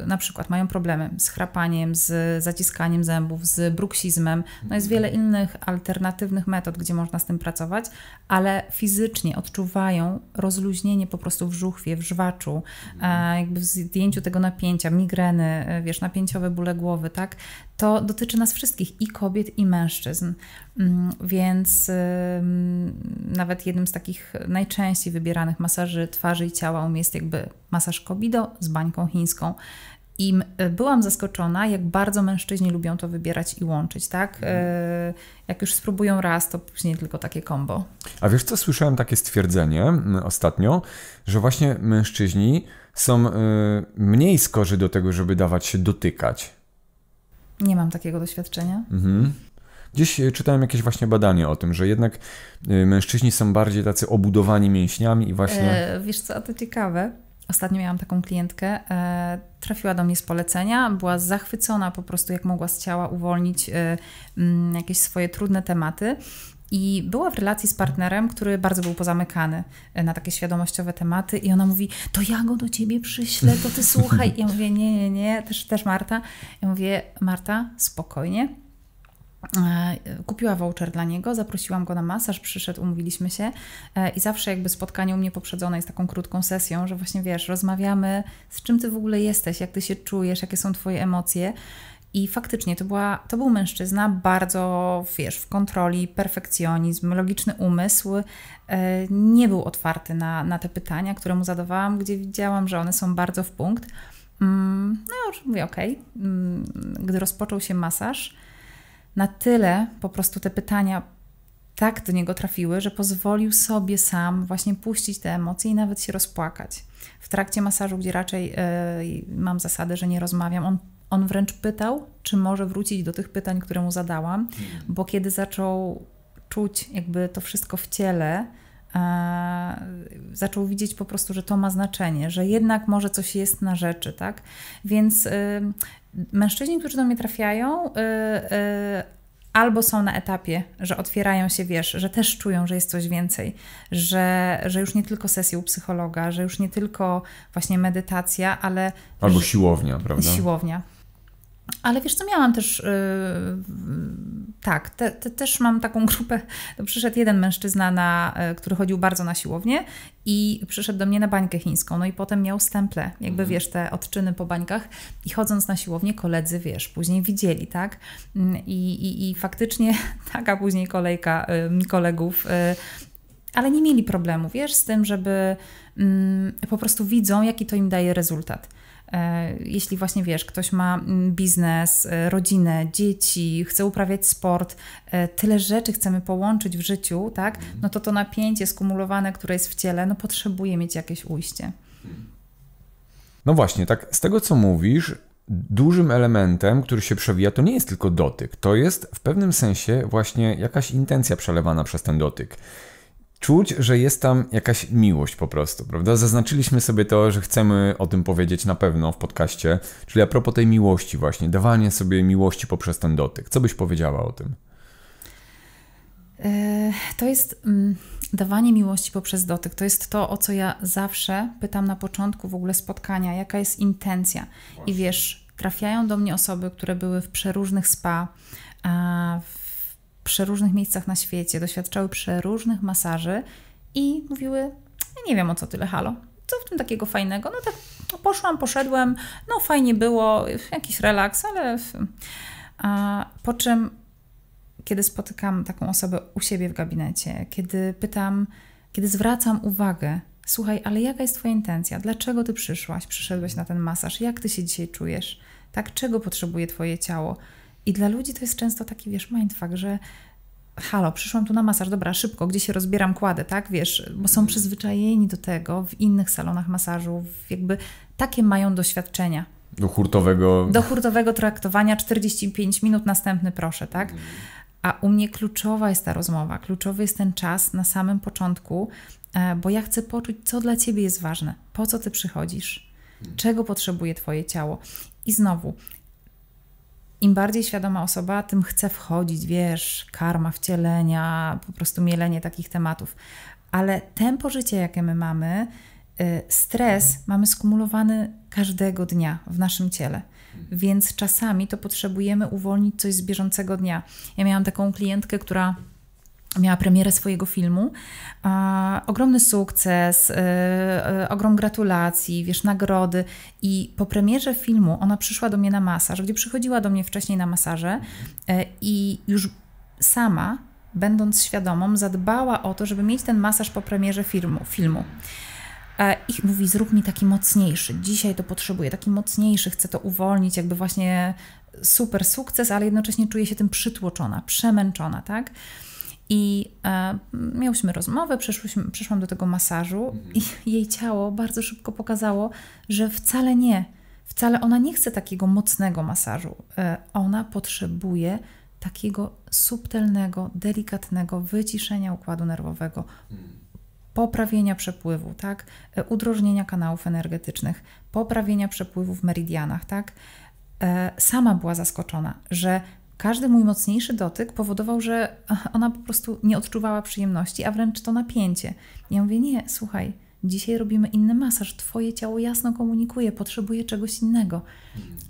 y, na przykład mają problemy z chrapaniem, z zaciskaniem zębów, z bruksizmem, no jest wiele innych alternatywnych metod, gdzie można z tym pracować, ale fizycznie odczuwają rozluźnienie po prostu w żuchwie, w żwaczu, y, jakby w zdjęciu tego napięcia, migreny, y, wiesz, napięciowe bóle głowy, tak? To dotyczy nas wszystkich, i kobiet, i mężczyzn. Mm, więc nawet jednym z takich najczęściej wybieranych masaży twarzy i ciała u mnie jest jakby masaż kobido z bańką chińską. I y, byłam zaskoczona, jak bardzo mężczyźni lubią to wybierać i łączyć, tak? Mhm. Y, jak już spróbują raz, to później tylko takie kombo. A wiesz co, słyszałem takie stwierdzenie ostatnio, że właśnie mężczyźni są y, mniej skorzy do tego, żeby dawać się dotykać. Nie mam takiego doświadczenia. Mhm. Gdzieś e, czytałem jakieś właśnie badanie o tym, że jednak e, mężczyźni są bardziej tacy obudowani mięśniami i właśnie... E, wiesz co, to ciekawe. Ostatnio miałam taką klientkę, e, trafiła do mnie z polecenia, była zachwycona po prostu, jak mogła z ciała uwolnić e, m, mm, jakieś swoje trudne tematy. I była w relacji z partnerem, który bardzo był pozamykany e, na takie świadomościowe tematy, i ona mówi: To ja go do ciebie przyślę, to ty słuchaj. I ja mówię: Nie, nie, nie, też, też Marta. Ja mówię: Marta, spokojnie, E, kupiła voucher dla niego, zaprosiłam go na masaż, przyszedł, umówiliśmy się e, i zawsze jakby spotkanie u mnie poprzedzone jest taką krótką sesją, że właśnie wiesz, rozmawiamy z czym ty w ogóle jesteś, jak ty się czujesz, jakie są twoje emocje. I faktycznie to, była, to był mężczyzna bardzo, wiesz, w kontroli, perfekcjonizm, logiczny umysł. E, nie był otwarty na, na te pytania, które mu zadawałam, gdzie widziałam, że one są bardzo w punkt. Mm, no, już mówię, okej. Okay. Mm, gdy rozpoczął się masaż, na tyle po prostu te pytania tak do niego trafiły, że pozwolił sobie sam właśnie puścić te emocje i nawet się rozpłakać. W trakcie masażu, gdzie raczej yy, mam zasadę, że nie rozmawiam, on, on wręcz pytał, czy może wrócić do tych pytań, które mu zadałam, hmm. bo kiedy zaczął czuć jakby to wszystko w ciele, yy, zaczął widzieć po prostu, że to ma znaczenie, że jednak może coś jest na rzeczy, tak? Więc yy, Mężczyźni, którzy do mnie trafiają, y, y, albo są na etapie, że otwierają się, wiesz, że też czują, że jest coś więcej, że, że już nie tylko sesje u psychologa, że już nie tylko właśnie medytacja, ale. Albo siłownia, prawda? Siłownia. Ale wiesz, co miałam też y, tak, te, te, też mam taką grupę. To przyszedł jeden mężczyzna, na, e, który chodził bardzo na siłownię i przyszedł do mnie na bańkę chińską. No i potem miał stemple, jakby mhm. wiesz, te odczyny po bańkach. I chodząc na siłownię, koledzy wiesz, później widzieli, tak? Mm, I, i, i faktycznie taka później kolejka y, kolegów. Y, ale nie mieli problemu, wiesz, z tym, żeby mm, po prostu widzą, jaki to im daje rezultat. E, jeśli właśnie wiesz, ktoś ma mm, biznes, e, rodzinę, dzieci, chce uprawiać sport, e, tyle rzeczy chcemy połączyć w życiu, tak? Mhm. No to to napięcie skumulowane, które jest w ciele, no potrzebuje mieć jakieś ujście. No właśnie, tak z tego co mówisz, dużym elementem, który się przewija, to nie jest tylko dotyk. To jest w pewnym sensie właśnie jakaś intencja przelewana przez ten dotyk czuć, że jest tam jakaś miłość po prostu, prawda? Zaznaczyliśmy sobie to, że chcemy o tym powiedzieć na pewno w podcaście, czyli a propos tej miłości właśnie, dawanie sobie miłości poprzez ten dotyk. Co byś powiedziała o tym? E, to jest mm, dawanie miłości poprzez dotyk. To jest to, o co ja zawsze pytam na początku w ogóle spotkania, jaka jest intencja. I wiesz, trafiają do mnie osoby, które były w przeróżnych spa, w przeróżnych miejscach na świecie, doświadczały przeróżnych masaży i mówiły, nie wiem o co tyle halo. Co w tym takiego fajnego? No tak no poszłam, poszedłem, no fajnie było, jakiś relaks, ale... A, po czym, kiedy spotykam taką osobę u siebie w gabinecie, kiedy pytam, kiedy zwracam uwagę, słuchaj, ale jaka jest Twoja intencja? Dlaczego Ty przyszłaś, przyszedłeś na ten masaż? Jak Ty się dzisiaj czujesz? Tak, czego potrzebuje Twoje ciało? I dla ludzi to jest często taki, wiesz, mindfuck, że halo, przyszłam tu na masaż, dobra, szybko, gdzie się rozbieram, kładę, tak, wiesz, bo są mhm. przyzwyczajeni do tego w innych salonach masażu, jakby takie mają doświadczenia. Do hurtowego... Do hurtowego traktowania, 45 minut, następny proszę, tak? Mhm. A u mnie kluczowa jest ta rozmowa, kluczowy jest ten czas na samym początku, e, bo ja chcę poczuć, co dla Ciebie jest ważne, po co Ty przychodzisz, mhm. czego potrzebuje Twoje ciało. I znowu, im bardziej świadoma osoba, tym chce wchodzić, wiesz, karma, wcielenia, po prostu mielenie takich tematów. Ale tempo życia, jakie my mamy, y, stres mamy skumulowany każdego dnia w naszym ciele. Więc czasami to potrzebujemy uwolnić coś z bieżącego dnia. Ja miałam taką klientkę, która miała premierę swojego filmu. A, ogromny sukces, y, y, ogrom gratulacji, wiesz, nagrody. I po premierze filmu ona przyszła do mnie na masaż, gdzie przychodziła do mnie wcześniej na masaże y, i już sama, będąc świadomą, zadbała o to, żeby mieć ten masaż po premierze filmu. filmu. E, I mówi, zrób mi taki mocniejszy. Dzisiaj to potrzebuję, taki mocniejszy, chcę to uwolnić, jakby właśnie super sukces, ale jednocześnie czuję się tym przytłoczona, przemęczona, tak? I e, miałyśmy rozmowę, przyszłyśmy, przyszłam do tego masażu mhm. i jej ciało bardzo szybko pokazało, że wcale nie, wcale ona nie chce takiego mocnego masażu. E, ona potrzebuje takiego subtelnego, delikatnego wyciszenia układu nerwowego, mhm. poprawienia przepływu, tak? E, udrożnienia kanałów energetycznych, poprawienia przepływu w meridianach. Tak? E, sama była zaskoczona, że każdy mój mocniejszy dotyk powodował, że ona po prostu nie odczuwała przyjemności, a wręcz to napięcie. Ja mówię: Nie, słuchaj, dzisiaj robimy inny masaż. Twoje ciało jasno komunikuje, potrzebuje czegoś innego.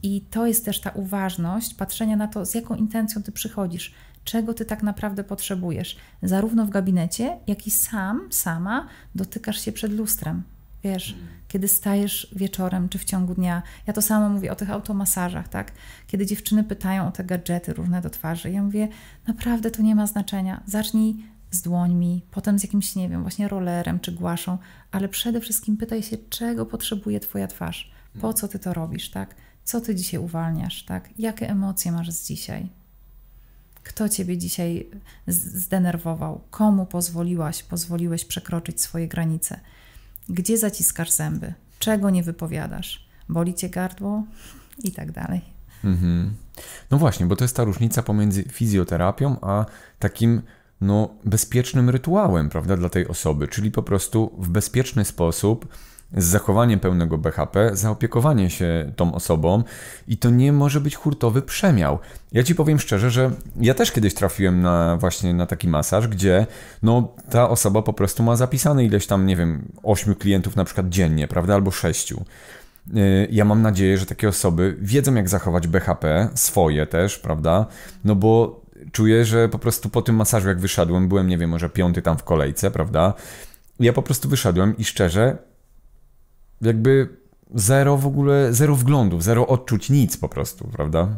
I to jest też ta uważność, patrzenia na to, z jaką intencją ty przychodzisz, czego ty tak naprawdę potrzebujesz, zarówno w gabinecie, jak i sam, sama dotykasz się przed lustrem. Wiesz, kiedy stajesz wieczorem czy w ciągu dnia. Ja to samo mówię o tych automasażach, tak? Kiedy dziewczyny pytają o te gadżety różne do twarzy, ja mówię, naprawdę to nie ma znaczenia. Zacznij z dłońmi, potem z jakimś, nie wiem, właśnie rollerem czy głaszą, ale przede wszystkim pytaj się, czego potrzebuje Twoja twarz, po no. co Ty to robisz, tak? Co Ty dzisiaj uwalniasz, tak? Jakie emocje masz z dzisiaj? Kto Ciebie dzisiaj zdenerwował? Komu pozwoliłaś, pozwoliłeś przekroczyć swoje granice? Gdzie zaciskasz zęby? Czego nie wypowiadasz? Boli cię gardło? I tak dalej. Mhm. No właśnie, bo to jest ta różnica pomiędzy fizjoterapią a takim no, bezpiecznym rytuałem, prawda, dla tej osoby, czyli po prostu w bezpieczny sposób z zachowaniem pełnego BHP, zaopiekowanie się tą osobą i to nie może być hurtowy przemiał. Ja ci powiem szczerze, że ja też kiedyś trafiłem na właśnie na taki masaż, gdzie no ta osoba po prostu ma zapisane ileś tam, nie wiem, ośmiu klientów na przykład dziennie, prawda, albo sześciu. Y, ja mam nadzieję, że takie osoby wiedzą, jak zachować BHP, swoje też, prawda? No bo czuję, że po prostu po tym masażu, jak wyszedłem, byłem, nie wiem, może piąty tam w kolejce, prawda? Ja po prostu wyszedłem i szczerze, jakby zero w ogóle, zero wglądów, zero odczuć, nic po prostu, prawda?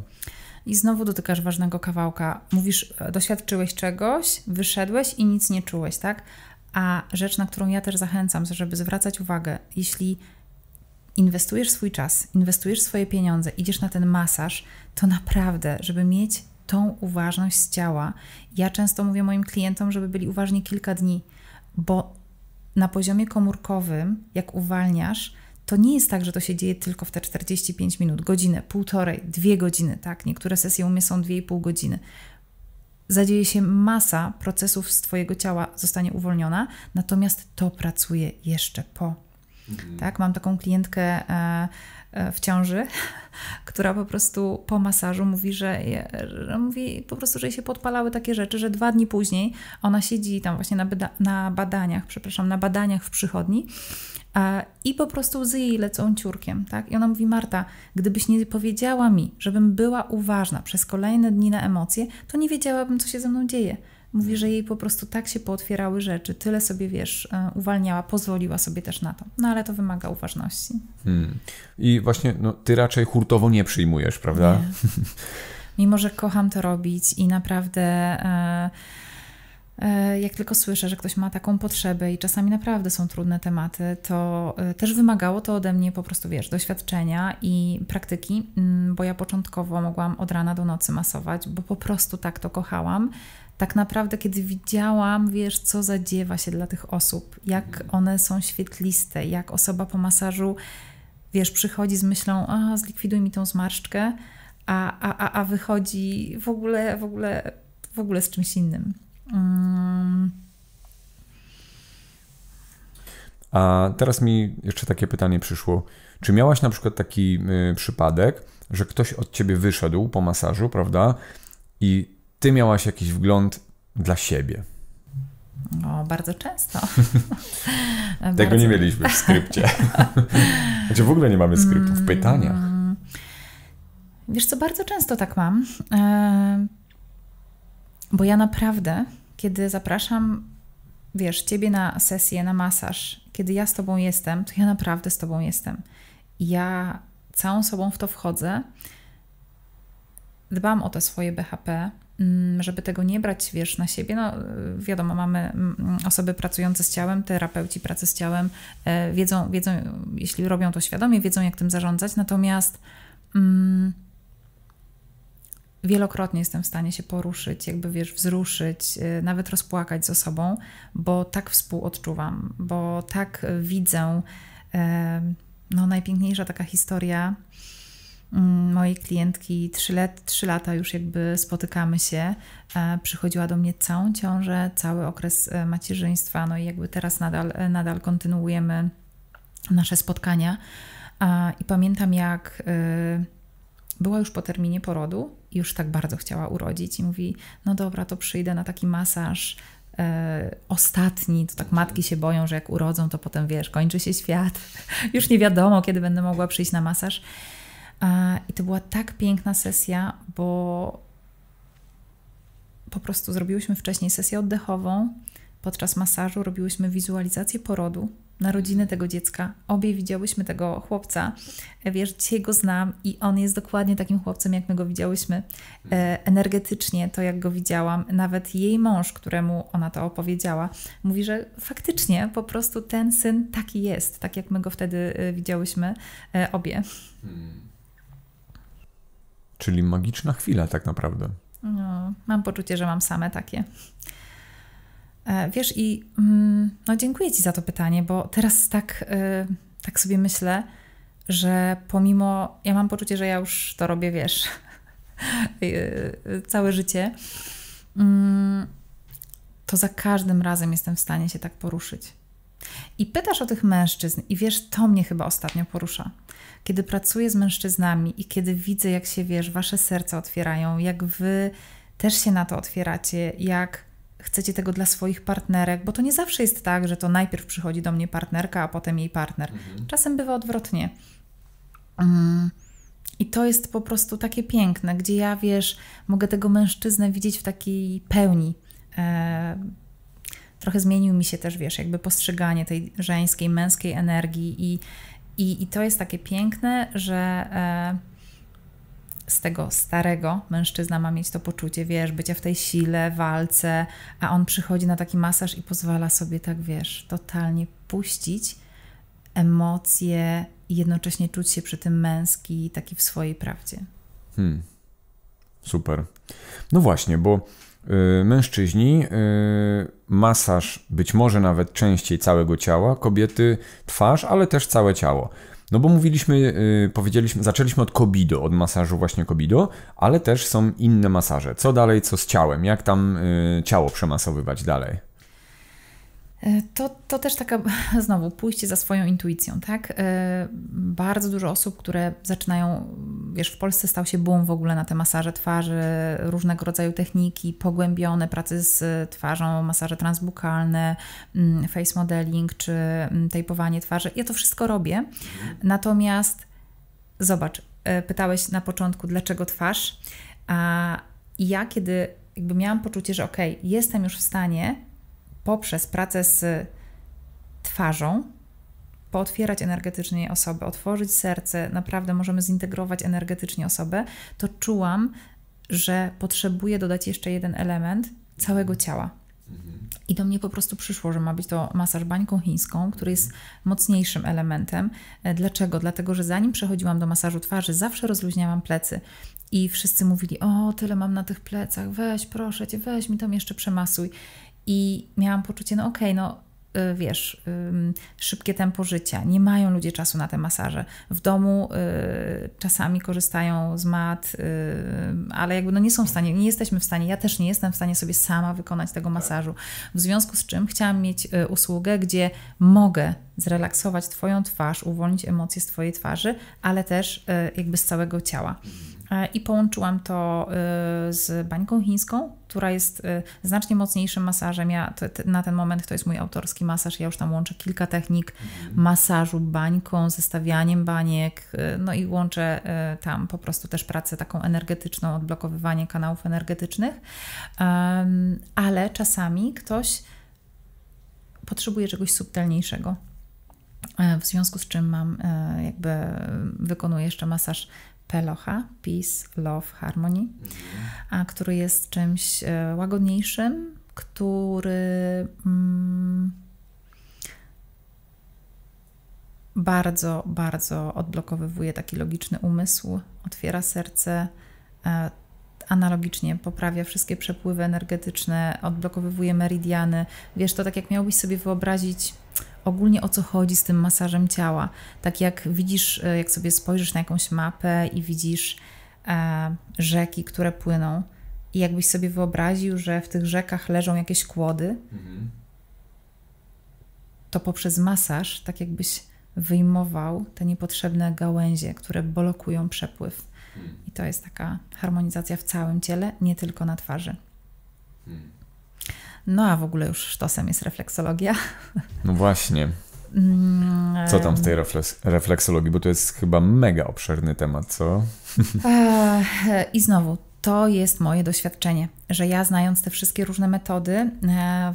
I znowu dotykasz ważnego kawałka. Mówisz, e, doświadczyłeś czegoś, wyszedłeś i nic nie czułeś, tak? A rzecz, na którą ja też zachęcam, żeby zwracać uwagę, jeśli inwestujesz swój czas, inwestujesz swoje pieniądze, idziesz na ten masaż, to naprawdę, żeby mieć tą uważność z ciała. Ja często mówię moim klientom, żeby byli uważni kilka dni, bo na poziomie komórkowym, jak uwalniasz, to nie jest tak, że to się dzieje tylko w te 45 minut, godzinę, półtorej, dwie godziny, tak? Niektóre sesje u mnie są 2,5 godziny. Zadzieje się masa procesów z Twojego ciała, zostanie uwolniona, natomiast to pracuje jeszcze po Mhm. Tak? Mam taką klientkę e, e, w ciąży, która po prostu po masażu mówi, że, że, mówi po prostu, że jej się podpalały takie rzeczy, że dwa dni później ona siedzi tam właśnie na, bada na badaniach, przepraszam, na badaniach w przychodni e, i po prostu łzy jej lecą ciurkiem, tak? I ona mówi, Marta, gdybyś nie powiedziała mi, żebym była uważna przez kolejne dni na emocje, to nie wiedziałabym, co się ze mną dzieje. Mówi, że jej po prostu tak się pootwierały rzeczy, tyle sobie, wiesz, e, uwalniała, pozwoliła sobie też na to. No ale to wymaga uważności. Hmm. I właśnie no, ty raczej hurtowo nie przyjmujesz, prawda? Nie. Mimo, że kocham to robić i naprawdę... E, e, jak tylko słyszę, że ktoś ma taką potrzebę i czasami naprawdę są trudne tematy, to e, też wymagało to ode mnie po prostu, wiesz, doświadczenia i praktyki, mm, bo ja początkowo mogłam od rana do nocy masować, bo po prostu tak to kochałam tak naprawdę, kiedy widziałam, wiesz, co zadziewa się dla tych osób, jak mhm. one są świetliste, jak osoba po masażu, wiesz, przychodzi z myślą, a zlikwiduj mi tą zmarszczkę, a, a, a, wychodzi w ogóle, w ogóle, w ogóle z czymś innym. Mm. A teraz mi jeszcze takie pytanie przyszło. Czy miałaś na przykład taki y, przypadek, że ktoś od ciebie wyszedł po masażu, prawda? I ty miałaś jakiś wgląd dla siebie. O, bardzo często. bardzo... Tego nie mieliśmy w skrypcie. Znaczy w ogóle nie mamy skryptu w pytaniach. Mm. Wiesz co, bardzo często tak mam. E, bo ja naprawdę, kiedy zapraszam, wiesz, ciebie na sesję, na masaż, kiedy ja z tobą jestem, to ja naprawdę z tobą jestem. Ja całą sobą w to wchodzę. Dbam o te swoje BHP, Mm, żeby tego nie brać, wiesz, na siebie, no y, wiadomo, mamy mm, osoby pracujące z ciałem, terapeuci pracy z ciałem, e, wiedzą, wiedzą, jeśli robią to świadomie, wiedzą jak tym zarządzać, natomiast mm, wielokrotnie jestem w stanie się poruszyć, jakby wiesz, wzruszyć, e, nawet rozpłakać z osobą, bo tak współodczuwam, bo tak widzę, e, no najpiękniejsza taka historia, Mm, mojej klientki 3, 3 lata już jakby spotykamy się. E, przychodziła do mnie całą ciążę, cały okres e, macierzyństwa, no i jakby teraz nadal, e, nadal kontynuujemy nasze spotkania. I pamiętam, jak była już po terminie porodu i już tak bardzo chciała urodzić i mówi, no dobra, to przyjdę na taki masaż, ostatni, to tak matki się boją, że jak urodzą, to potem wiesz, kończy się świat. Już nie wiadomo, kiedy będę mogła przyjść na masaż. I to była tak piękna sesja, bo po prostu zrobiłyśmy wcześniej sesję oddechową. Podczas masażu robiłyśmy wizualizację porodu, narodziny mhm. tego dziecka. Obie widziałyśmy tego chłopca. E, wiesz, dzisiaj go znam i on jest dokładnie takim chłopcem, jak my go widziałyśmy. E, mhm. Energetycznie to, jak go widziałam, nawet jej mąż, któremu ona to opowiedziała, mówi, że faktycznie po prostu ten syn taki jest, tak jak my go wtedy e, widziałyśmy obie. Hmm. Czyli magiczna chwila, tak naprawdę. No, mam poczucie, że mam same takie. E, wiesz, i mm, no, dziękuję Ci za to pytanie, bo teraz tak, e, tak sobie myślę, że pomimo, ja mam poczucie, że ja już to robię, wiesz, e, całe życie, mm, to za każdym razem jestem w stanie się tak poruszyć. I pytasz o tych mężczyzn, i wiesz, to mnie chyba ostatnio porusza. Kiedy pracuję z mężczyznami i kiedy widzę, jak się wiesz, wasze serca otwierają, jak wy też się na to otwieracie, jak chcecie tego dla swoich partnerek, bo to nie zawsze jest tak, że to najpierw przychodzi do mnie partnerka, a potem jej partner. Mhm. Czasem bywa odwrotnie. Mm. I to jest po prostu takie piękne, gdzie ja wiesz, mogę tego mężczyznę widzieć w takiej pełni. E, trochę zmienił mi się też, wiesz, jakby postrzeganie tej żeńskiej, męskiej energii i i, i to jest takie piękne, że e, z tego starego mężczyzna ma mieć to poczucie, wiesz, bycia w tej sile, walce, a on przychodzi na taki masaż i pozwala sobie tak, wiesz, totalnie puścić emocje i jednocześnie czuć się przy tym męski, taki w swojej prawdzie. Hmm. Super. No właśnie, bo Y, mężczyźni y, masaż być może nawet częściej całego ciała, kobiety twarz, ale też całe ciało. No bo mówiliśmy, y, powiedzieliśmy, zaczęliśmy od kobido, od masażu właśnie kobido, ale też są inne masaże. Co dalej, co z ciałem? Jak tam ciało przemasowywać dalej? E, to, to też taka, znowu, pójście za swoją intuicją, tak? E, bardzo dużo osób, które zaczynają, wiesz, w Polsce stał się boom w ogóle na te masaże twarzy, różnego rodzaju techniki, pogłębione prace z twarzą, masaże transbukalne, mm, face modeling czy mm, tejpowanie twarzy. Ja to wszystko robię, mhm. natomiast zobacz, e, pytałeś na początku, dlaczego twarz, a ja kiedy jakby miałam poczucie, że ok, jestem już w stanie poprzez pracę z twarzą pootwierać energetycznie osobę, otworzyć serce, naprawdę możemy zintegrować energetycznie osobę, to czułam, że potrzebuję dodać jeszcze jeden element całego ciała. Mhm. I do mnie po prostu przyszło, że ma być to masaż bańką chińską, który jest mocniejszym elementem. E, dlaczego? Dlatego, że zanim przechodziłam do masażu twarzy, zawsze rozluźniałam plecy. I wszyscy mówili: O, tyle mam na tych plecach, weź, proszę cię, weź mi tam jeszcze przemasuj. I miałam poczucie, no okej, okay, no y, wiesz, szybkie tempo życia, nie mają ludzie czasu na te masaże. W domu y, czasami korzystają z mat, y, ale jakby no nie są w stanie, nie jesteśmy w stanie, ja też nie jestem w stanie sobie sama wykonać tego tak. masażu. W związku z czym chciałam mieć usługę, gdzie mogę zrelaksować Twoją twarz, uwolnić emocje z Twojej twarzy, ale też jakby z całego ciała. Mhm. E, i połączyłam to y, z bańką chińską, która jest y, znacznie mocniejszym masażem. Ja na ten moment to jest mój autorski masaż. Ja już tam łączę kilka technik mhm. masażu bańką, zestawianiem baniek, y, no i łączę tam po prostu też pracę taką energetyczną, odblokowywanie kanałów energetycznych. Ale czasami ktoś potrzebuje czegoś subtelniejszego. E, w związku z czym mam, e, jakby wykonuję jeszcze masaż Pelocha, Peace, Love, Harmony, mhm. a który jest czymś e, łagodniejszym, który mm, bardzo, bardzo odblokowywuje taki logiczny umysł, otwiera serce, e, analogicznie poprawia wszystkie przepływy energetyczne, odblokowywuje meridiany. Wiesz, to tak jak miałbyś sobie wyobrazić ogólnie o co chodzi z tym masażem ciała. Tak jak widzisz, e, jak sobie spojrzysz na jakąś mapę i widzisz e, rzeki, które płyną, i jakbyś sobie wyobraził, że w tych rzekach leżą jakieś kłody, mhm. to poprzez masaż, tak jakbyś wyjmował te niepotrzebne gałęzie, które blokują przepływ. Mhm. I to jest taka harmonizacja w całym ciele, nie tylko na twarzy. Mhm. No a w ogóle już sztosem jest refleksologia. No właśnie. Mm, co tam w tej refleksologii? Bo to jest chyba mega obszerny temat, co? I znowu, to jest moje doświadczenie, że ja znając te wszystkie różne metody e,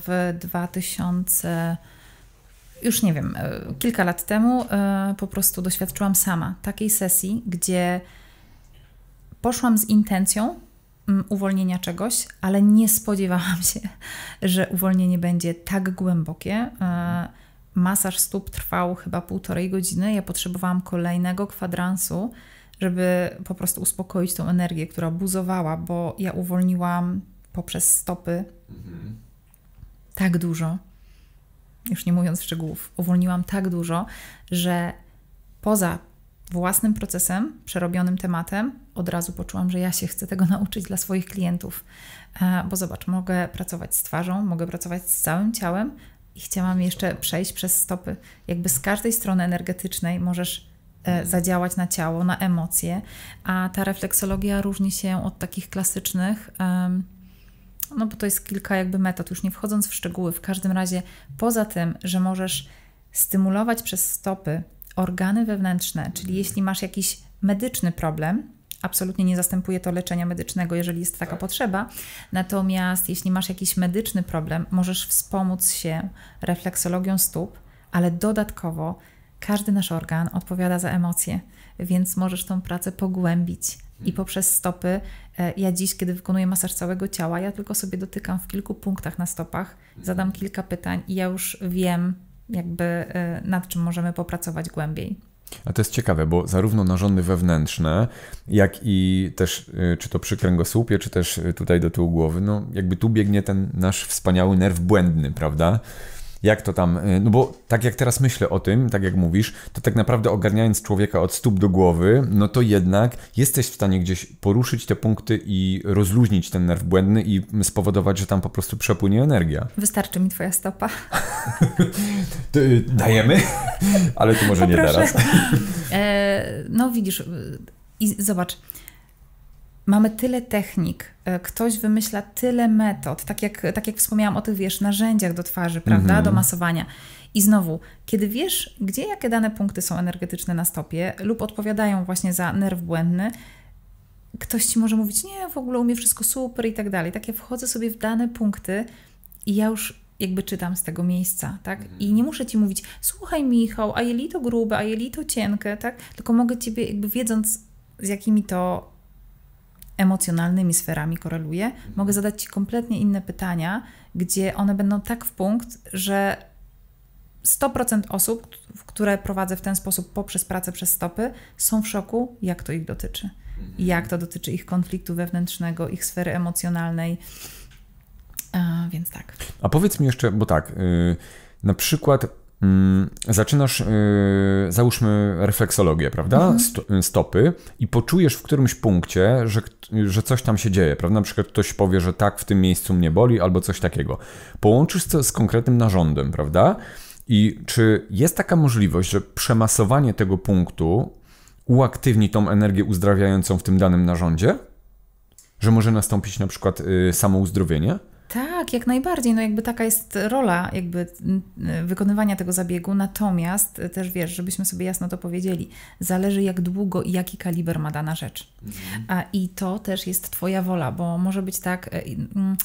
w 2000 już nie wiem, e, kilka lat temu e, po prostu doświadczyłam sama takiej sesji, gdzie poszłam z intencją, Mm, uwolnienia czegoś, ale nie spodziewałam się, że uwolnienie będzie tak głębokie. E, masaż stóp trwał chyba półtorej godziny. Ja potrzebowałam kolejnego kwadransu, żeby po prostu uspokoić tą energię, która buzowała, bo ja uwolniłam poprzez stopy mhm. tak dużo. Już nie mówiąc szczegółów, uwolniłam tak dużo, że poza własnym procesem, przerobionym tematem, od razu poczułam, że ja się chcę tego nauczyć dla swoich klientów. E, bo zobacz, mogę pracować z twarzą, mogę pracować z całym ciałem i chciałam jeszcze przejść przez stopy. Jakby z każdej strony energetycznej możesz e, mhm. zadziałać na ciało, na emocje, a ta refleksologia różni się od takich klasycznych. No bo to jest kilka jakby metod, już nie wchodząc w szczegóły. W każdym razie poza tym, że możesz stymulować przez stopy organy wewnętrzne, czyli mhm. jeśli masz jakiś medyczny problem, absolutnie nie zastępuje to leczenia medycznego, jeżeli jest taka tak. potrzeba. Natomiast jeśli masz jakiś medyczny problem, możesz wspomóc się refleksologią stóp, ale dodatkowo każdy nasz organ odpowiada za emocje, więc możesz tą pracę pogłębić. I mhm. poprzez stopy, e, ja dziś, kiedy wykonuję masaż całego ciała, ja tylko sobie dotykam w kilku punktach na stopach, zadam mhm. kilka pytań i ja już wiem, jakby y, nad czym możemy popracować głębiej. A to jest ciekawe, bo zarówno narządy wewnętrzne, jak i też y, czy to przy kręgosłupie, czy też y, tutaj do tyłu głowy, no jakby tu biegnie ten nasz wspaniały nerw błędny, prawda? jak to tam, y, no bo tak jak teraz myślę o tym, tak jak mówisz, to tak naprawdę ogarniając człowieka od stóp do głowy, no to jednak jesteś w stanie gdzieś poruszyć te punkty i rozluźnić ten nerw błędny i spowodować, że tam po prostu przepłynie energia. Wystarczy mi twoja stopa. Y, dajemy? Ale tu może nie teraz. E, no widzisz, y, i zobacz, mamy tyle technik, e, ktoś wymyśla tyle metod, tak jak, tak jak wspomniałam o tych, wiesz, narzędziach do twarzy, prawda, do mhm. masowania. I znowu, kiedy wiesz, gdzie jakie dane punkty są energetyczne na stopie lub odpowiadają właśnie za nerw błędny, ktoś ci może mówić, nie, w ogóle umie wszystko super i tak dalej. Tak ja wchodzę sobie w dane punkty i ja już jakby czytam z tego miejsca, tak? I mhm. nie muszę ci mówić, słuchaj Michał, a jelito grube, a jelito cienkie, tak? Tylko mogę ciebie jakby wiedząc z jakimi to emocjonalnymi sferami koreluje, mhm. mogę zadać Ci kompletnie inne pytania, gdzie one będą tak w punkt, że 100% osób, które prowadzę w ten sposób poprzez pracę przez stopy, są w szoku, jak to ich dotyczy. Mhm. Jak to dotyczy ich konfliktu wewnętrznego, ich sfery emocjonalnej. A, więc tak. A powiedz mi jeszcze, bo tak, yy, na przykład Mm, zaczynasz, yy, załóżmy refleksologię, prawda? Mhm. St y, stopy i poczujesz w którymś punkcie, że, że coś tam się dzieje, prawda? Na przykład ktoś powie, że tak, w tym miejscu mnie boli albo coś takiego. Połączysz to z konkretnym narządem, prawda? I czy jest taka możliwość, że przemasowanie tego punktu uaktywni tą energię uzdrawiającą w tym danym narządzie? Że może nastąpić na przykład yy, samouzdrowienie? Tak, jak najbardziej. No jakby taka jest rola jakby mm, y, wykonywania tego zabiegu. Natomiast y, też wiesz, żebyśmy sobie jasno to powiedzieli, zależy jak długo i jaki kaliber ma dana rzecz. Mhm. A, I to też jest Twoja wola, bo może być tak. Y, mm,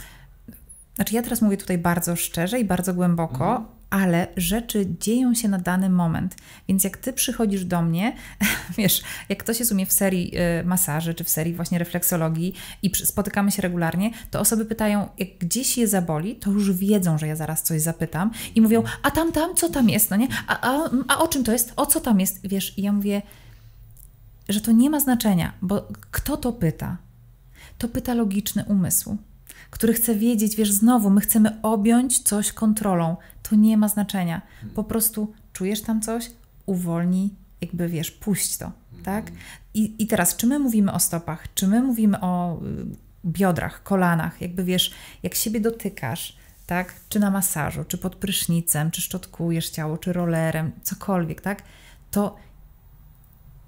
znaczy, ja teraz mówię tutaj bardzo szczerze i bardzo głęboko, mhm ale rzeczy dzieją się na dany moment. Więc jak ty przychodzisz do mnie, wiesz, jak ktoś jest u mnie w serii y, masaży czy w serii właśnie refleksologii i spotykamy się regularnie, to osoby pytają, jak gdzieś je zaboli, to już wiedzą, że ja zaraz coś zapytam i mówią, a tam, tam, co tam jest, no nie? A, a, a o czym to jest? O co tam jest? Wiesz, i ja mówię, że to nie ma znaczenia, bo kto to pyta? To pyta logiczny umysł który chce wiedzieć, wiesz, znowu, my chcemy objąć coś kontrolą. To nie ma znaczenia. Po prostu czujesz tam coś, uwolnij, jakby wiesz, puść to, tak? Mhm. I, i teraz, czy my mówimy o stopach, czy my mówimy o y, biodrach, kolanach, jakby wiesz, jak siebie dotykasz, tak? Czy na masażu, czy pod prysznicem, czy szczotkujesz ciało, czy rollerem, cokolwiek, tak? To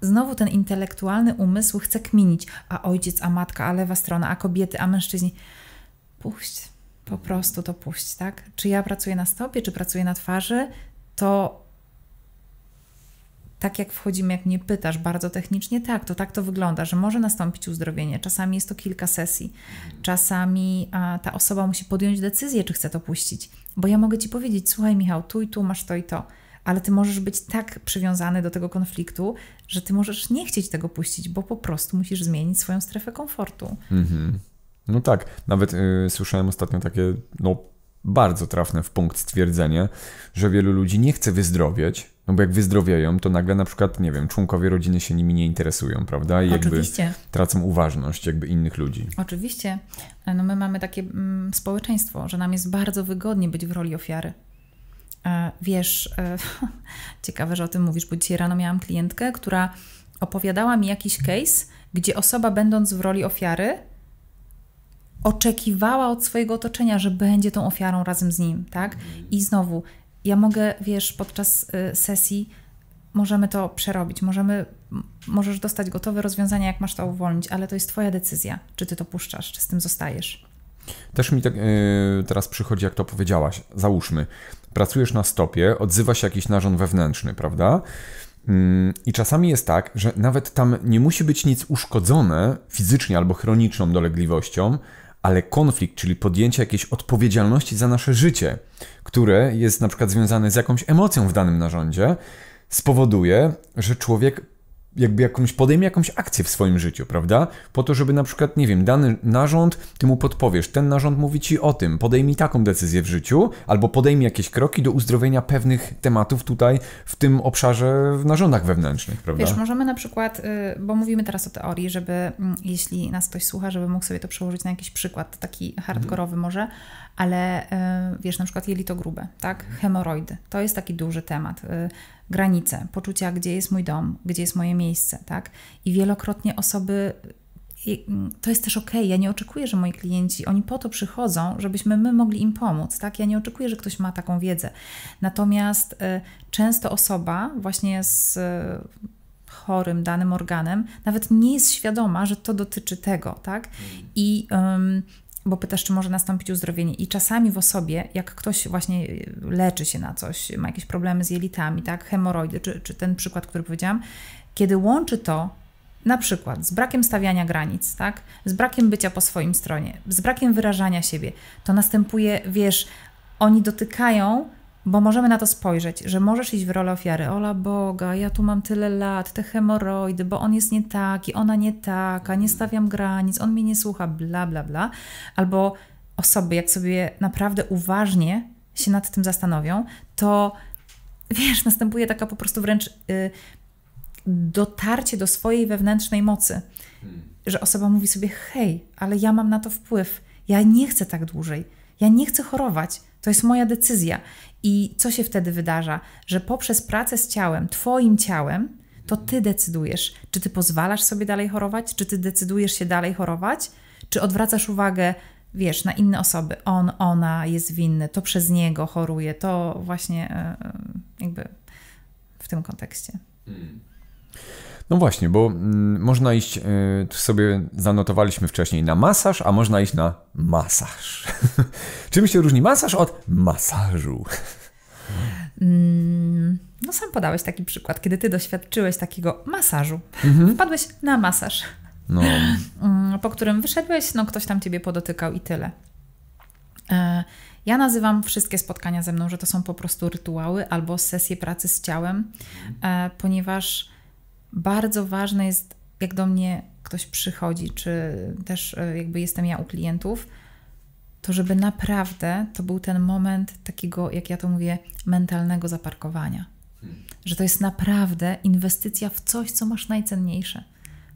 znowu ten intelektualny umysł chce kminić, a ojciec, a matka, a lewa strona, a kobiety, a mężczyźni puść. Po prostu to puść, tak? Czy ja pracuję na stopie, czy pracuję na twarzy, to tak jak wchodzimy, jak mnie pytasz bardzo technicznie, tak, to tak to wygląda, że może nastąpić uzdrowienie. Czasami jest to kilka sesji, czasami a, ta osoba musi podjąć decyzję, czy chce to puścić. Bo ja mogę ci powiedzieć, słuchaj, Michał, tu i tu masz to i to, ale ty możesz być tak przywiązany do tego konfliktu, że ty możesz nie chcieć tego puścić, bo po prostu musisz zmienić swoją strefę komfortu. Mhm. No tak, nawet yy, słyszałem ostatnio takie, no bardzo trafne w punkt stwierdzenie, że wielu ludzi nie chce wyzdrowieć, no bo jak wyzdrowieją, to nagle na przykład, nie wiem, członkowie rodziny się nimi nie interesują, prawda? I Oczywiście. jakby tracą uważność jakby innych ludzi. Oczywiście. E, no my mamy takie mm, społeczeństwo, że nam jest bardzo wygodnie być w roli ofiary. E, wiesz, e, ciekawe, że o tym mówisz, bo dzisiaj rano miałam klientkę, która opowiadała mi jakiś case, gdzie osoba będąc w roli ofiary oczekiwała od swojego otoczenia, że będzie tą ofiarą razem z nim, tak? I znowu, ja mogę, wiesz, podczas y, sesji możemy to przerobić, możemy, możesz dostać gotowe rozwiązania, jak masz to uwolnić, ale to jest Twoja decyzja, czy Ty to puszczasz, czy z tym zostajesz. Też mi yy, teraz przychodzi, jak to powiedziałaś. Załóżmy, pracujesz na stopie, odzywa się jakiś narząd wewnętrzny, prawda? Mm, I czasami jest tak, że nawet tam nie musi być nic uszkodzone fizycznie albo chroniczną dolegliwością, ale konflikt, czyli podjęcie jakiejś odpowiedzialności za nasze życie, które jest na przykład związane z jakąś emocją w danym narządzie, spowoduje, że człowiek jakby jakąś, podejmie jakąś akcję w swoim życiu, prawda? Po to, żeby na przykład, nie wiem, dany narząd, ty mu podpowiesz, ten narząd mówi ci o tym, podejmij taką decyzję w życiu, albo podejmij jakieś kroki do uzdrowienia pewnych tematów tutaj w tym obszarze w narządach wewnętrznych, prawda? Wiesz, możemy na przykład, y, bo mówimy teraz o teorii, żeby mm, jeśli nas ktoś słucha, żeby mógł sobie to przełożyć na jakiś przykład taki hardkorowy mhm. może, ale e, wiesz, na przykład jelito grube, tak? Mhm. Hemoroidy. To jest taki duży temat. E, granice, poczucia, gdzie jest mój dom, gdzie jest moje miejsce, tak? I wielokrotnie osoby i mm, to jest też ok. Ja nie oczekuję, że moi klienci, oni po to przychodzą, żebyśmy my mogli im pomóc, tak? Ja nie oczekuję, że ktoś ma taką wiedzę. Natomiast y, często osoba właśnie z y, chorym danym organem nawet nie jest świadoma, że to dotyczy tego, tak? Mhm. I y, bo pytasz, czy może nastąpić uzdrowienie. I czasami w osobie, jak ktoś właśnie leczy się na coś, ma jakieś problemy z jelitami, tak, hemoroidy, czy, czy ten przykład, który powiedziałam, kiedy łączy to na przykład z brakiem stawiania granic, tak? z brakiem bycia po swoim stronie, z brakiem wyrażania siebie, to następuje, wiesz, oni dotykają bo możemy na to spojrzeć, że możesz iść w rolę ofiary. Ola Boga, ja tu mam tyle lat, te hemoroidy, bo on jest nie taki, ona nie taka, nie stawiam granic, on mnie nie słucha, bla, bla, bla. Albo osoby, jak sobie naprawdę uważnie się nad tym zastanowią, to wiesz, następuje taka po prostu wręcz y, dotarcie do swojej wewnętrznej mocy, że osoba mówi sobie: hej, ale ja mam na to wpływ, ja nie chcę tak dłużej, ja nie chcę chorować to jest moja decyzja. I co się wtedy wydarza? Że poprzez pracę z ciałem, Twoim ciałem, to Ty decydujesz, czy Ty pozwalasz sobie dalej chorować, czy Ty decydujesz się dalej chorować, czy odwracasz uwagę, wiesz, na inne osoby. On, ona jest winny, to przez niego choruje, to właśnie e, e, jakby w tym kontekście. Hmm. No właśnie, bo mm, można iść, e, tu sobie zanotowaliśmy wcześniej, na masaż, a można iść na masaż. Czym się różni masaż od masażu? Mm, no sam podałeś taki przykład, kiedy ty doświadczyłeś takiego masażu. Mhm. Wpadłeś na masaż. No. Mm, po którym wyszedłeś, no ktoś tam ciebie podotykał i tyle. E, ja nazywam wszystkie spotkania ze mną, że to są po prostu rytuały albo sesje pracy z ciałem, e, ponieważ bardzo ważne jest, jak do mnie ktoś przychodzi, czy też e, jakby jestem ja u klientów, to żeby naprawdę to był ten moment takiego, jak ja to mówię, mentalnego zaparkowania. Hmm. Że to jest naprawdę inwestycja w coś, co masz najcenniejsze.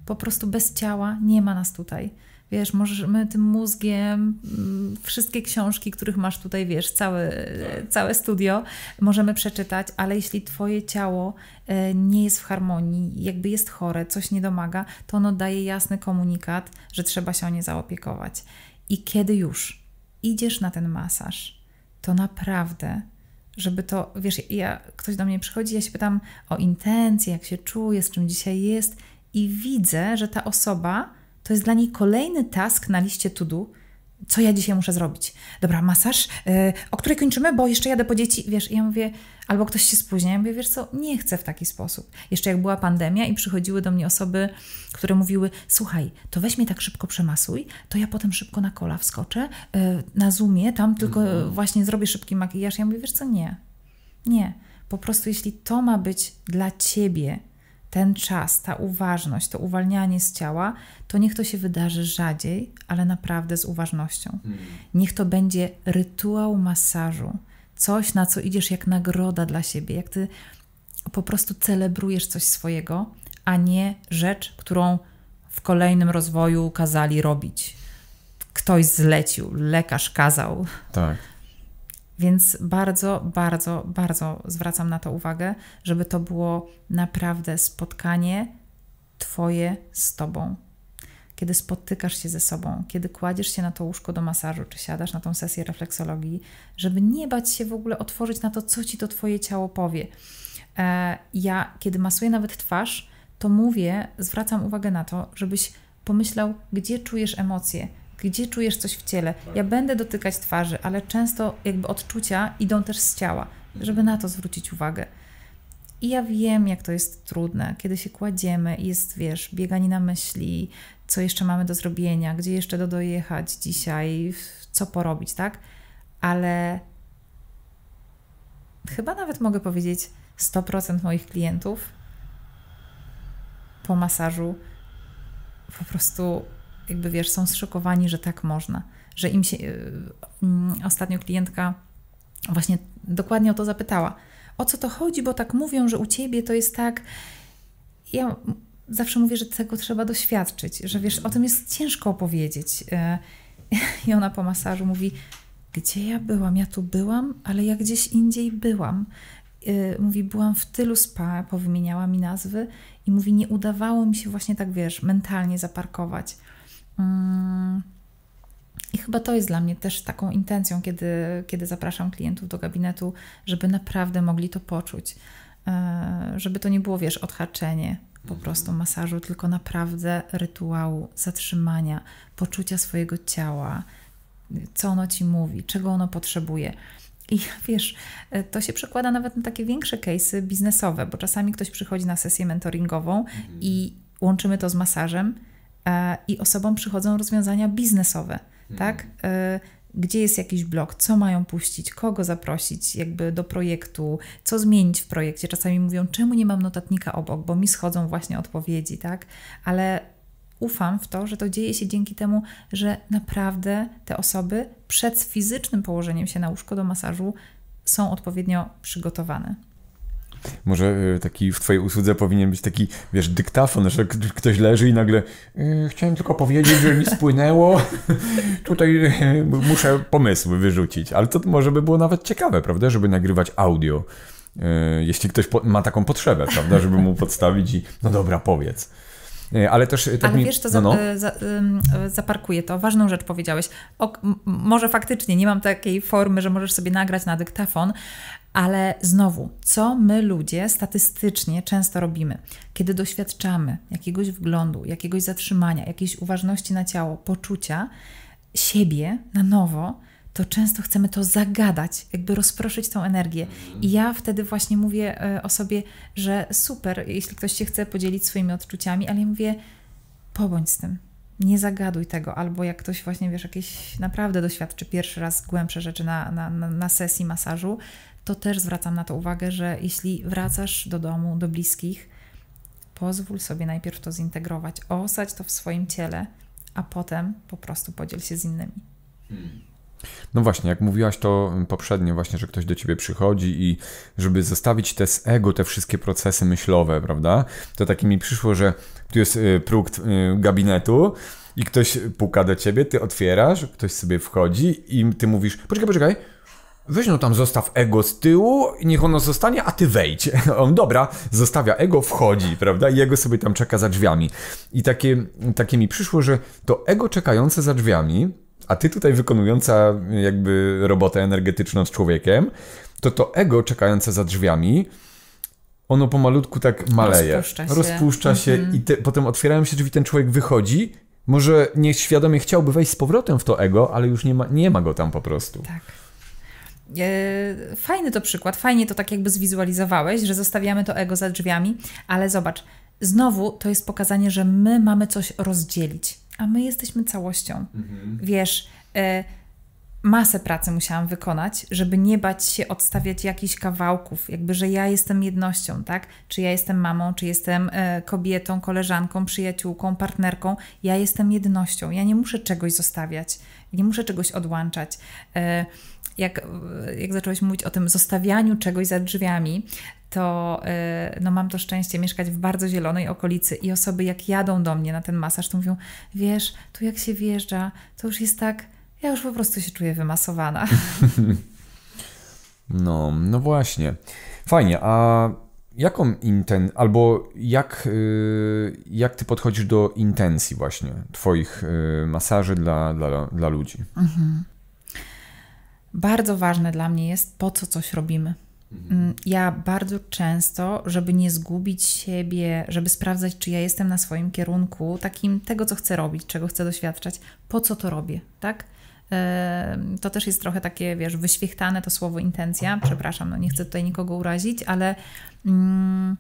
Po prostu bez ciała nie ma nas tutaj wiesz, możemy tym mózgiem mm, wszystkie książki, których masz tutaj, wiesz, całe, tak. całe studio, możemy przeczytać, ale jeśli twoje ciało e, nie jest w harmonii, jakby jest chore, coś nie domaga, to ono daje jasny komunikat, że trzeba się o nie zaopiekować. I kiedy już idziesz na ten masaż, to naprawdę żeby to, wiesz, ja, ktoś do mnie przychodzi, ja się pytam o intencje, jak się czuję, z czym dzisiaj jest i widzę, że ta osoba to jest dla niej kolejny task na liście to do, co ja dzisiaj muszę zrobić. Dobra, masaż, yy, o której kończymy, bo jeszcze jadę po dzieci, wiesz, ja mówię, albo ktoś się spóźnia, ja mówię, wiesz co, nie chcę w taki sposób. Jeszcze jak była pandemia i przychodziły do mnie osoby, które mówiły, słuchaj, to weź mnie tak szybko przemasuj, to ja potem szybko na kola wskoczę, yy, na Zoomie, tam tylko mhm. właśnie zrobię szybki makijaż. Ja mówię, wiesz co, nie, nie. Po prostu jeśli to ma być dla Ciebie ten czas, ta uważność, to uwalnianie z ciała, to niech to się wydarzy rzadziej, ale naprawdę z uważnością. Hmm. Niech to będzie rytuał masażu, coś na co idziesz jak nagroda dla siebie, jak ty po prostu celebrujesz coś swojego, a nie rzecz, którą w kolejnym rozwoju kazali robić. Ktoś zlecił, lekarz kazał. Tak. Więc bardzo, bardzo, bardzo zwracam na to uwagę, żeby to było naprawdę spotkanie Twoje z Tobą. Kiedy spotykasz się ze sobą, kiedy kładziesz się na to łóżko do masażu, czy siadasz na tą sesję refleksologii, żeby nie bać się w ogóle otworzyć na to, co ci to Twoje ciało powie. E, ja, kiedy masuję nawet twarz, to mówię, zwracam uwagę na to, żebyś pomyślał, gdzie czujesz emocje, gdzie czujesz coś w ciele. Tak. Ja będę dotykać twarzy, ale często jakby odczucia idą też z ciała, mhm. żeby na to zwrócić uwagę. I ja wiem, jak to jest trudne, kiedy się kładziemy i jest, wiesz, bieganie na myśli, co jeszcze mamy do zrobienia, gdzie jeszcze do dojechać dzisiaj, co porobić, tak? Ale chyba nawet mogę powiedzieć, 100% moich klientów po masażu po prostu jakby wiesz, są zszokowani, że tak można. Że im się. Y, mm, ostatnio klientka właśnie dokładnie o to zapytała. O co to chodzi, bo tak mówią, że u ciebie to jest tak. Ja zawsze mówię, że tego trzeba doświadczyć, że wiesz, o tym jest ciężko opowiedzieć. Y, I ona po masażu mówi: Gdzie ja byłam? Ja tu byłam, ale ja gdzieś indziej byłam. Y, mówi, byłam w tylu spa, powymieniała mi nazwy i mówi, nie udawało mi się właśnie tak, wiesz, mentalnie zaparkować. Mm. I chyba to jest dla mnie też taką intencją, kiedy, kiedy zapraszam klientów do gabinetu, żeby naprawdę mogli to poczuć. E, żeby to nie było, wiesz, odhaczenie po mhm. prostu masażu, tylko naprawdę rytuału zatrzymania, poczucia swojego ciała, co ono ci mówi, czego ono potrzebuje. I wiesz, e, to się przekłada nawet na takie większe case'y biznesowe, bo czasami ktoś przychodzi na sesję mentoringową mhm. i łączymy to z masażem E, i osobom przychodzą rozwiązania biznesowe, mhm. tak? E, gdzie jest jakiś blok? co mają puścić, kogo zaprosić jakby do projektu, co zmienić w projekcie. Czasami mówią, czemu nie mam notatnika obok, bo mi schodzą właśnie odpowiedzi, tak? Ale ufam w to, że to dzieje się dzięki temu, że naprawdę te osoby przed fizycznym położeniem się na łóżko do masażu są odpowiednio przygotowane. Może e, taki w twojej usłudze powinien być taki, wiesz, dyktafon, że ktoś leży i nagle e, chciałem tylko powiedzieć, że mi spłynęło. Tutaj e, muszę pomysły wyrzucić. Ale to może by było nawet ciekawe, prawda, żeby nagrywać audio. jeśli ktoś ma taką potrzebę, prawda, żeby mu podstawić i no dobra, powiedz. Ale też tak Ale mi... wiesz, to za, no, no. Za, zaparkuję to. Ważną rzecz powiedziałeś. O, może faktycznie nie mam takiej formy, że możesz sobie nagrać na dyktafon, ale znowu, co my ludzie statystycznie często robimy? Kiedy doświadczamy jakiegoś wglądu, jakiegoś zatrzymania, jakiejś uważności na ciało, poczucia siebie na nowo, to często chcemy to zagadać, jakby rozproszyć tą energię. I ja wtedy właśnie mówię e, o sobie, że super, jeśli ktoś się chce podzielić swoimi odczuciami, ale ja mówię, pobądź z tym. Nie zagaduj tego, albo jak ktoś właśnie, wiesz, jakieś naprawdę doświadczy pierwszy raz głębsze rzeczy na, na, na sesji masażu, to też zwracam na to uwagę, że jeśli wracasz do domu, do bliskich, pozwól sobie najpierw to zintegrować, osadź to w swoim ciele, a potem po prostu podziel się z innymi. No właśnie, jak mówiłaś to poprzednio, właśnie, że ktoś do ciebie przychodzi i żeby zostawić te z ego, te wszystkie procesy myślowe, prawda? To taki mi przyszło, że tu jest y, próg y, gabinetu i ktoś puka do ciebie, ty otwierasz, ktoś sobie wchodzi i ty mówisz: Poczekaj, poczekaj, Weź no tam zostaw ego z tyłu, niech ono zostanie, a ty wejdź. On dobra, zostawia ego, wchodzi, prawda? I ego sobie tam czeka za drzwiami. I takie, takie mi przyszło, że to ego czekające za drzwiami, a ty tutaj wykonująca jakby robotę energetyczną z człowiekiem, to to ego czekające za drzwiami, ono pomalutku tak maleje. Rozpuszcza się. Rozpuszcza się mhm. i te, potem otwierają się drzwi, ten człowiek wychodzi, może nieświadomie chciałby wejść z powrotem w to ego, ale już nie ma, nie ma go tam po prostu. Tak. E, fajny to przykład, fajnie to tak jakby zwizualizowałeś, że zostawiamy to ego za drzwiami, ale zobacz, znowu to jest pokazanie, że my mamy coś rozdzielić, a my jesteśmy całością. Mhm. Wiesz, y, masę pracy musiałam wykonać, żeby nie bać się odstawiać jakichś kawałków, jakby, że ja jestem jednością, tak? Czy ja jestem mamą, czy jestem y, kobietą, koleżanką, przyjaciółką, partnerką, ja jestem jednością, ja nie muszę czegoś zostawiać, nie muszę czegoś odłączać. Y, jak, jak zacząłeś mówić o tym zostawianiu czegoś za drzwiami, to y, no, mam to szczęście mieszkać w bardzo zielonej okolicy i osoby jak jadą do mnie na ten masaż, to mówią, wiesz, tu jak się wjeżdża, to już jest tak, ja już po prostu się czuję wymasowana. No, no właśnie. Fajnie, a jaką inten, albo jak, y, jak ty podchodzisz do intencji właśnie twoich y, masaży dla, dla, dla ludzi? Mhm. Bardzo ważne dla mnie jest, po co coś robimy. Mhm. Mm, ja bardzo często, żeby nie zgubić siebie, żeby sprawdzać, czy ja jestem na swoim kierunku, takim tego, co chcę robić, czego chcę doświadczać, po co to robię, tak? To też jest trochę takie, wiesz, wyświechtane to słowo intencja. Przepraszam, no nie chcę tutaj nikogo urazić, ale mm,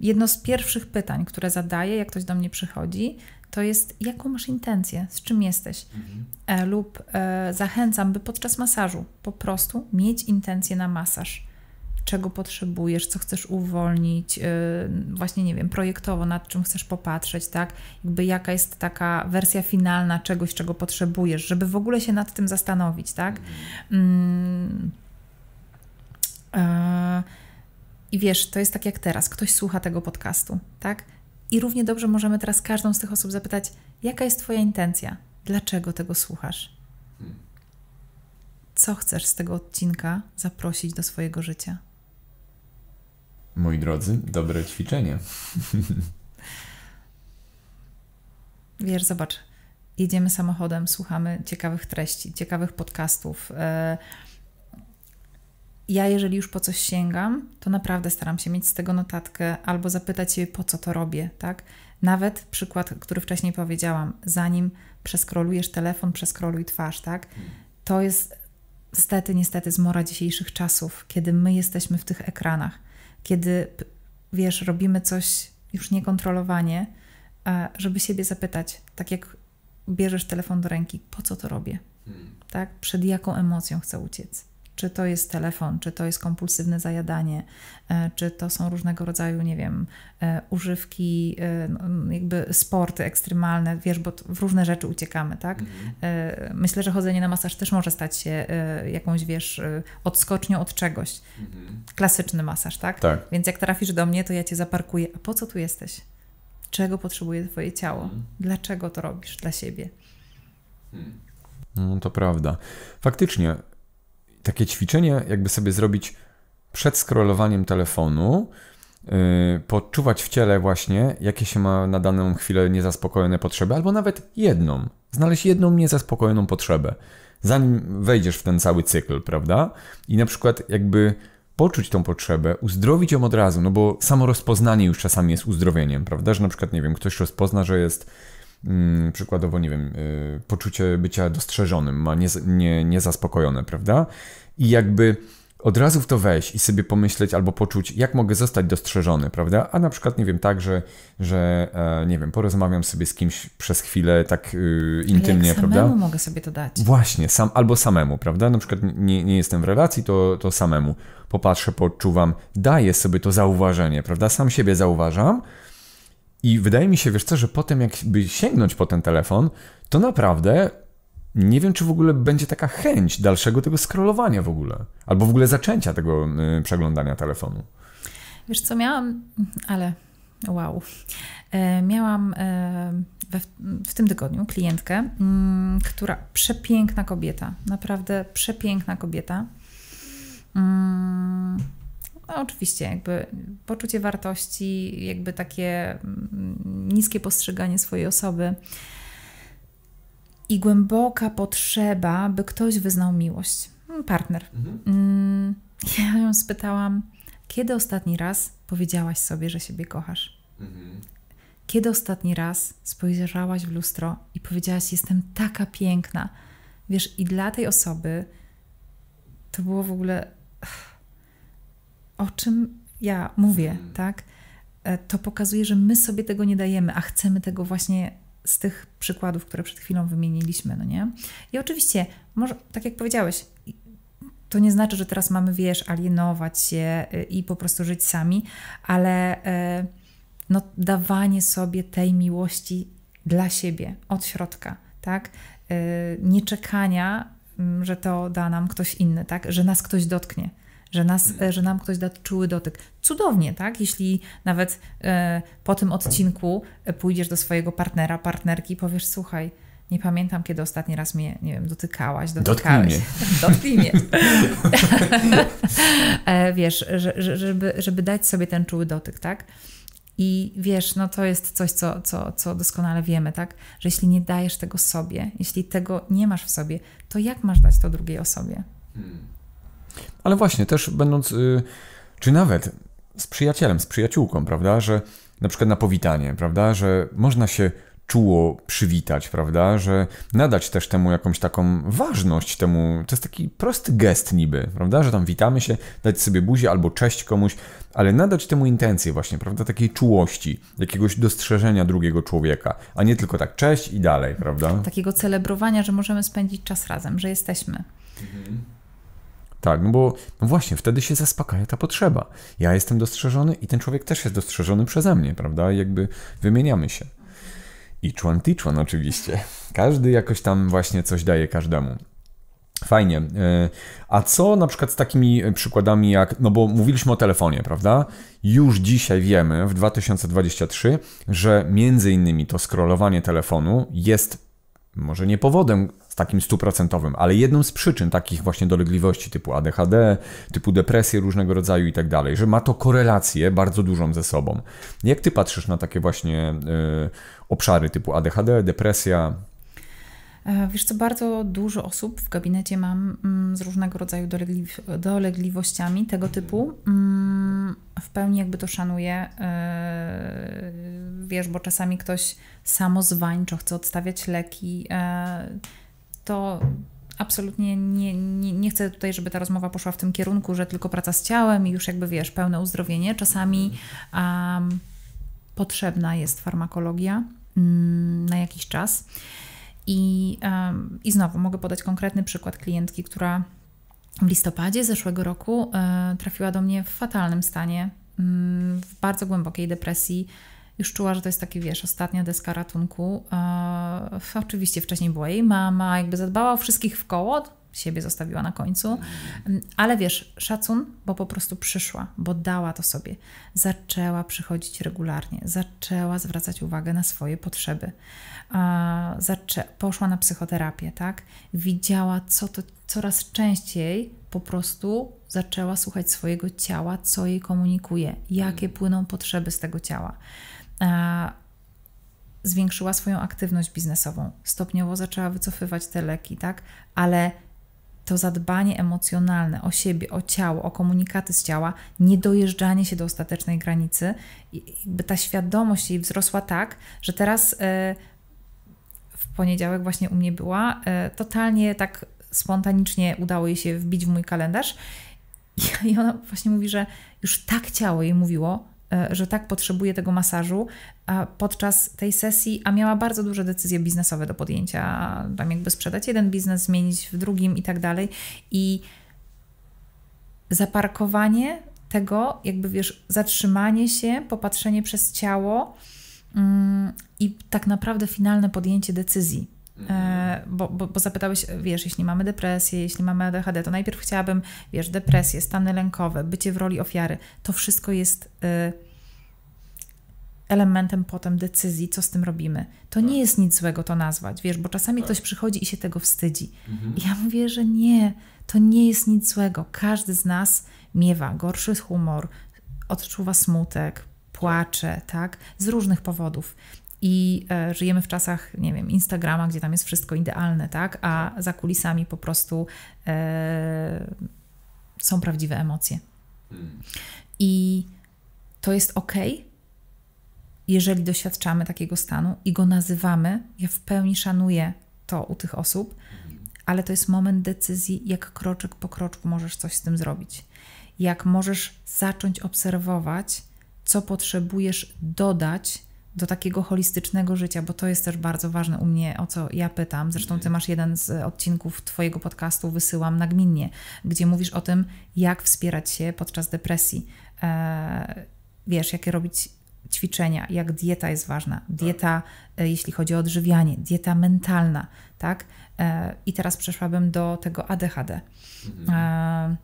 jedno z pierwszych pytań, które zadaję, jak ktoś do mnie przychodzi, to jest jaką masz intencję, z czym jesteś. Mhm. E, lub e, zachęcam, by podczas masażu po prostu mieć intencję na masaż. Czego potrzebujesz, co chcesz uwolnić, e, właśnie nie wiem, projektowo nad czym chcesz popatrzeć, tak? Jakby jaka jest taka wersja finalna czegoś, czego potrzebujesz, żeby w ogóle się nad tym zastanowić, tak? Mhm. Mm, e, I wiesz, to jest tak jak teraz, ktoś słucha tego podcastu, tak? I równie dobrze możemy teraz każdą z tych osób zapytać, jaka jest Twoja intencja? Dlaczego tego słuchasz? Hmm. Co chcesz z tego odcinka zaprosić do swojego życia? Moi drodzy, dobre ćwiczenie. Wiesz, zobacz, jedziemy samochodem, słuchamy ciekawych treści, ciekawych podcastów. Yy ja jeżeli już po coś sięgam, to naprawdę staram się mieć z tego notatkę albo zapytać się po co to robię, tak? Nawet przykład, który wcześniej powiedziałam, zanim przeskrolujesz telefon, przeskroluj twarz, tak? To jest niestety, niestety zmora dzisiejszych czasów, kiedy my jesteśmy w tych ekranach, kiedy, wiesz, robimy coś już niekontrolowanie, e, żeby siebie zapytać, tak jak bierzesz telefon do ręki, po co to robię, hmm. tak? Przed jaką emocją chcę uciec. Czy to jest telefon, czy to jest kompulsywne zajadanie, e, czy to są różnego rodzaju, nie wiem, e, używki, e, no, mm, jakby sporty ekstremalne, wiesz, bo w różne rzeczy uciekamy, tak? Mhm. Myślę, że chodzenie na masaż też może stać się jakąś, wiesz, odskocznią od czegoś. Mhm. Klasyczny masaż, tak? tak? Więc jak trafisz do mnie, to ja cię zaparkuję. A po co tu jesteś? Czego potrzebuje Twoje ciało? Mhm. Dlaczego to robisz dla siebie? Hmm. No to prawda. Faktycznie, takie ćwiczenie, jakby sobie zrobić przed scrollowaniem telefonu, Yy, poczuwać w ciele właśnie, jakie się ma na daną chwilę niezaspokojone potrzeby, albo nawet jedną. Znaleźć jedną niezaspokojoną potrzebę, zanim wejdziesz w ten cały cykl, prawda? I na przykład jakby poczuć tą potrzebę, uzdrowić ją od razu, no bo samo rozpoznanie już czasami jest uzdrowieniem, prawda? Że na przykład, nie wiem, ktoś rozpozna, że jest Mm, przykładowo, nie wiem, y, poczucie bycia dostrzeżonym, ma niezaspokojone, nie, nie prawda? I jakby od razu w to wejść i sobie pomyśleć albo poczuć, jak mogę zostać dostrzeżony, prawda? A na przykład, nie wiem, tak, że, że e, nie wiem, porozmawiam sobie z kimś przez chwilę tak y, intymnie, jak prawda? samemu mogę sobie to dać. Właśnie, sam, albo samemu, prawda? Na przykład nie, nie jestem w relacji, to, to samemu popatrzę, poczuwam, daję sobie to zauważenie, prawda? Sam siebie zauważam, i wydaje mi się, wiesz co, że potem jakby sięgnąć po ten telefon, to naprawdę nie wiem, czy w ogóle będzie taka chęć dalszego tego scrollowania w ogóle, albo w ogóle zaczęcia tego y, przeglądania telefonu. Wiesz co, miałam, ale wow. E, miałam e, we, w tym tygodniu klientkę, m, mm, która przepiękna kobieta, naprawdę przepiękna kobieta. M, mm, no, oczywiście, jakby poczucie wartości, jakby takie mm, niskie postrzeganie swojej osoby i głęboka potrzeba, by ktoś wyznał miłość. Mm, partner. Mhm. Mm, ja ją spytałam, kiedy ostatni raz powiedziałaś sobie, że siebie kochasz? Mhm. Kiedy ostatni raz spojrzałaś w lustro i powiedziałaś, jestem taka piękna? Wiesz, i dla tej osoby to było w ogóle o czym ja mówię, mhm. tak? E, to pokazuje, że my sobie tego nie dajemy, a chcemy tego właśnie z tych przykładów, które przed chwilą wymieniliśmy, no nie? I oczywiście, może, tak jak powiedziałeś, to nie znaczy, że teraz mamy, wiesz, alienować się y, i po prostu żyć sami, ale e, no, dawanie sobie tej miłości dla siebie od środka, tak? E, nie czekania, mm, że to da nam ktoś inny, tak? Że nas ktoś dotknie że, nas, e, że nam ktoś da czuły dotyk. Cudownie, tak? Jeśli nawet e, po tym odcinku e, pójdziesz do swojego partnera, partnerki i powiesz, słuchaj, nie pamiętam, kiedy ostatni raz mnie, nie wiem, dotykałaś, dotykałeś. Dotknij mnie. Dotknij mnie. wiesz, że, żeby, żeby dać sobie ten czuły dotyk, tak? I wiesz, no to jest coś, co, co, co doskonale wiemy, tak? Że jeśli nie dajesz tego sobie, jeśli tego nie masz w sobie, to jak masz dać to drugiej osobie? Hmm. Ale właśnie, też będąc, y, czy nawet z przyjacielem, z przyjaciółką, prawda, że na przykład na powitanie, prawda, że można się czuło przywitać, prawda, że nadać też temu jakąś taką ważność, temu, to jest taki prosty gest niby, prawda, że tam witamy się, dać sobie buzię albo cześć komuś, ale nadać temu intencję właśnie, prawda, takiej czułości, jakiegoś dostrzeżenia drugiego człowieka, a nie tylko tak cześć i dalej, prawda. Takiego celebrowania, że możemy spędzić czas razem, że jesteśmy. Mhm. Tak, no bo no właśnie, wtedy się zaspokaja ta potrzeba. Ja jestem dostrzeżony i ten człowiek też jest dostrzeżony przeze mnie, prawda? I jakby wymieniamy się. I człon ticzłon oczywiście. Każdy jakoś tam właśnie coś daje każdemu. Fajnie. E, a co na przykład z takimi przykładami jak, no bo mówiliśmy o telefonie, prawda? Już dzisiaj wiemy w 2023, że między innymi to scrollowanie telefonu jest może nie powodem takim stuprocentowym, ale jedną z przyczyn takich właśnie dolegliwości typu ADHD, typu depresje różnego rodzaju i tak dalej, że ma to korelację bardzo dużą ze sobą. Jak ty patrzysz na takie właśnie y, obszary typu ADHD, depresja? E, wiesz co, bardzo dużo osób w gabinecie mam mm, z różnego rodzaju dolegli dolegliwościami tego typu. Mm, w pełni jakby to szanuję. E, wiesz, bo czasami ktoś samozwańczo chce odstawiać leki. E, to absolutnie nie, nie, nie, chcę tutaj, żeby ta rozmowa poszła w tym kierunku, że tylko praca z ciałem i już jakby wiesz, pełne uzdrowienie. Czasami um, potrzebna jest farmakologia um, na jakiś czas. I, um, I znowu mogę podać konkretny przykład klientki, która w listopadzie zeszłego roku e, trafiła do mnie w fatalnym stanie, mm, w bardzo głębokiej depresji już czuła, że to jest taki, wiesz, ostatnia deska ratunku. E, oczywiście wcześniej była jej mama, jakby zadbała o wszystkich w koło, siebie zostawiła na końcu, mm, ale wiesz, szacun, bo po prostu przyszła, bo dała to sobie. Zaczęła przychodzić regularnie, zaczęła zwracać uwagę na swoje potrzeby, e, zaczę- poszła na psychoterapię, tak? Widziała, co to coraz częściej po prostu zaczęła słuchać swojego ciała, co jej komunikuje, jakie mm. płyną potrzeby z tego ciała zwiększyła swoją aktywność biznesową, stopniowo zaczęła wycofywać te leki, tak? Ale to zadbanie emocjonalne o siebie, o ciało, o komunikaty z ciała, niedojeżdżanie się do ostatecznej granicy, by ta świadomość jej wzrosła tak, że teraz y, w poniedziałek właśnie u mnie była, y, totalnie tak spontanicznie udało jej się wbić w mój kalendarz. I ona właśnie mówi, że już tak ciało jej mówiło, E, że tak potrzebuje tego masażu a podczas tej sesji, a miała bardzo duże decyzje biznesowe do podjęcia, tam jakby sprzedać jeden biznes, zmienić w drugim i tak dalej. I zaparkowanie tego, jakby wiesz, zatrzymanie się, popatrzenie przez ciało, mm, i tak naprawdę finalne podjęcie decyzji. E, bo, bo, bo zapytałeś, wiesz, jeśli mamy depresję, jeśli mamy ADHD, to najpierw chciałabym, wiesz, depresję, stany lękowe, bycie w roli ofiary, to wszystko jest y, elementem potem decyzji, co z tym robimy. To tak. nie jest nic złego to nazwać, wiesz, bo czasami tak. ktoś przychodzi i się tego wstydzi. Mhm. ja mówię, że nie, to nie jest nic złego. Każdy z nas miewa gorszy humor, odczuwa smutek, płacze, tak, z różnych powodów i e, żyjemy w czasach, nie wiem, Instagrama, gdzie tam jest wszystko idealne, tak? A za kulisami po prostu e, są prawdziwe emocje. Hmm. I to jest ok, jeżeli doświadczamy takiego stanu i go nazywamy. Ja w pełni szanuję to u tych osób, hmm. ale to jest moment decyzji, jak kroczek po kroczku możesz coś z tym zrobić. Jak możesz zacząć obserwować, co potrzebujesz dodać do takiego holistycznego życia, bo to jest też bardzo ważne u mnie, o co ja pytam. Zresztą ty mhm. masz jeden z e, odcinków twojego podcastu, wysyłam nagminnie, gdzie mówisz o tym, jak wspierać się podczas depresji. E, wiesz, jakie robić ćwiczenia, jak dieta jest ważna, tak. dieta, tak. jeśli chodzi o odżywianie, dieta mentalna, tak? I teraz przeszłabym do tego ADHD. Mhm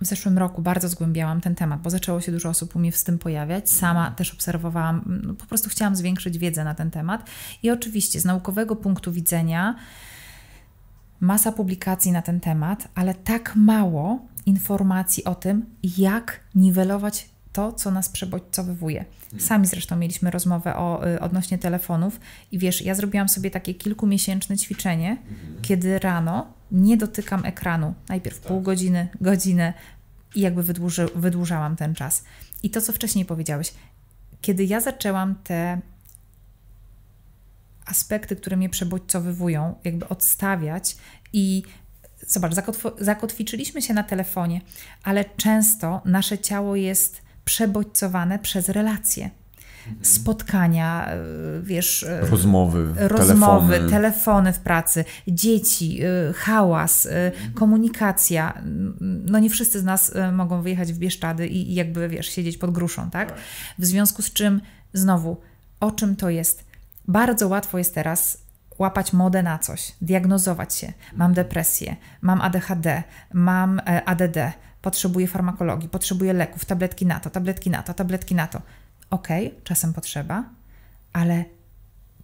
w zeszłym roku bardzo zgłębiałam ten temat, bo zaczęło się dużo osób u mnie z tym pojawiać. Sama też obserwowałam, no po prostu chciałam zwiększyć wiedzę na ten temat. I oczywiście z naukowego punktu widzenia masa publikacji na ten temat, ale tak mało informacji o tym, jak niwelować to, co nas przebodźcowywuje. Mhm. Sami zresztą mieliśmy rozmowę o, y, odnośnie telefonów i wiesz, ja zrobiłam sobie takie kilkumiesięczne ćwiczenie, mhm. kiedy rano nie dotykam ekranu. Najpierw pół tak. godziny, godzinę i jakby wydłuży, wydłużałam ten czas. I to, co wcześniej powiedziałeś, kiedy ja zaczęłam te aspekty, które mnie przebodźcowywują, jakby odstawiać i zobacz, zakotw zakotwiczyliśmy się na telefonie, ale często nasze ciało jest przebodźcowane przez relacje. Spotkania, y, wiesz, y, rozmowy, rozmowy telefony. telefony w pracy, dzieci, y, hałas, komunikacja. No nie wszyscy z nas mogą wyjechać w Bieszczady i jakby, wiesz, siedzieć pod gruszą, tak? tak? W związku z czym, znowu, o czym to jest? Bardzo łatwo jest teraz łapać modę na coś, diagnozować się. Mam depresję, mam ADHD, mam e, ADD, potrzebuje farmakologii, potrzebuje leków, tabletki na to, tabletki na to, tabletki na to. Okej, okay, czasem potrzeba, ale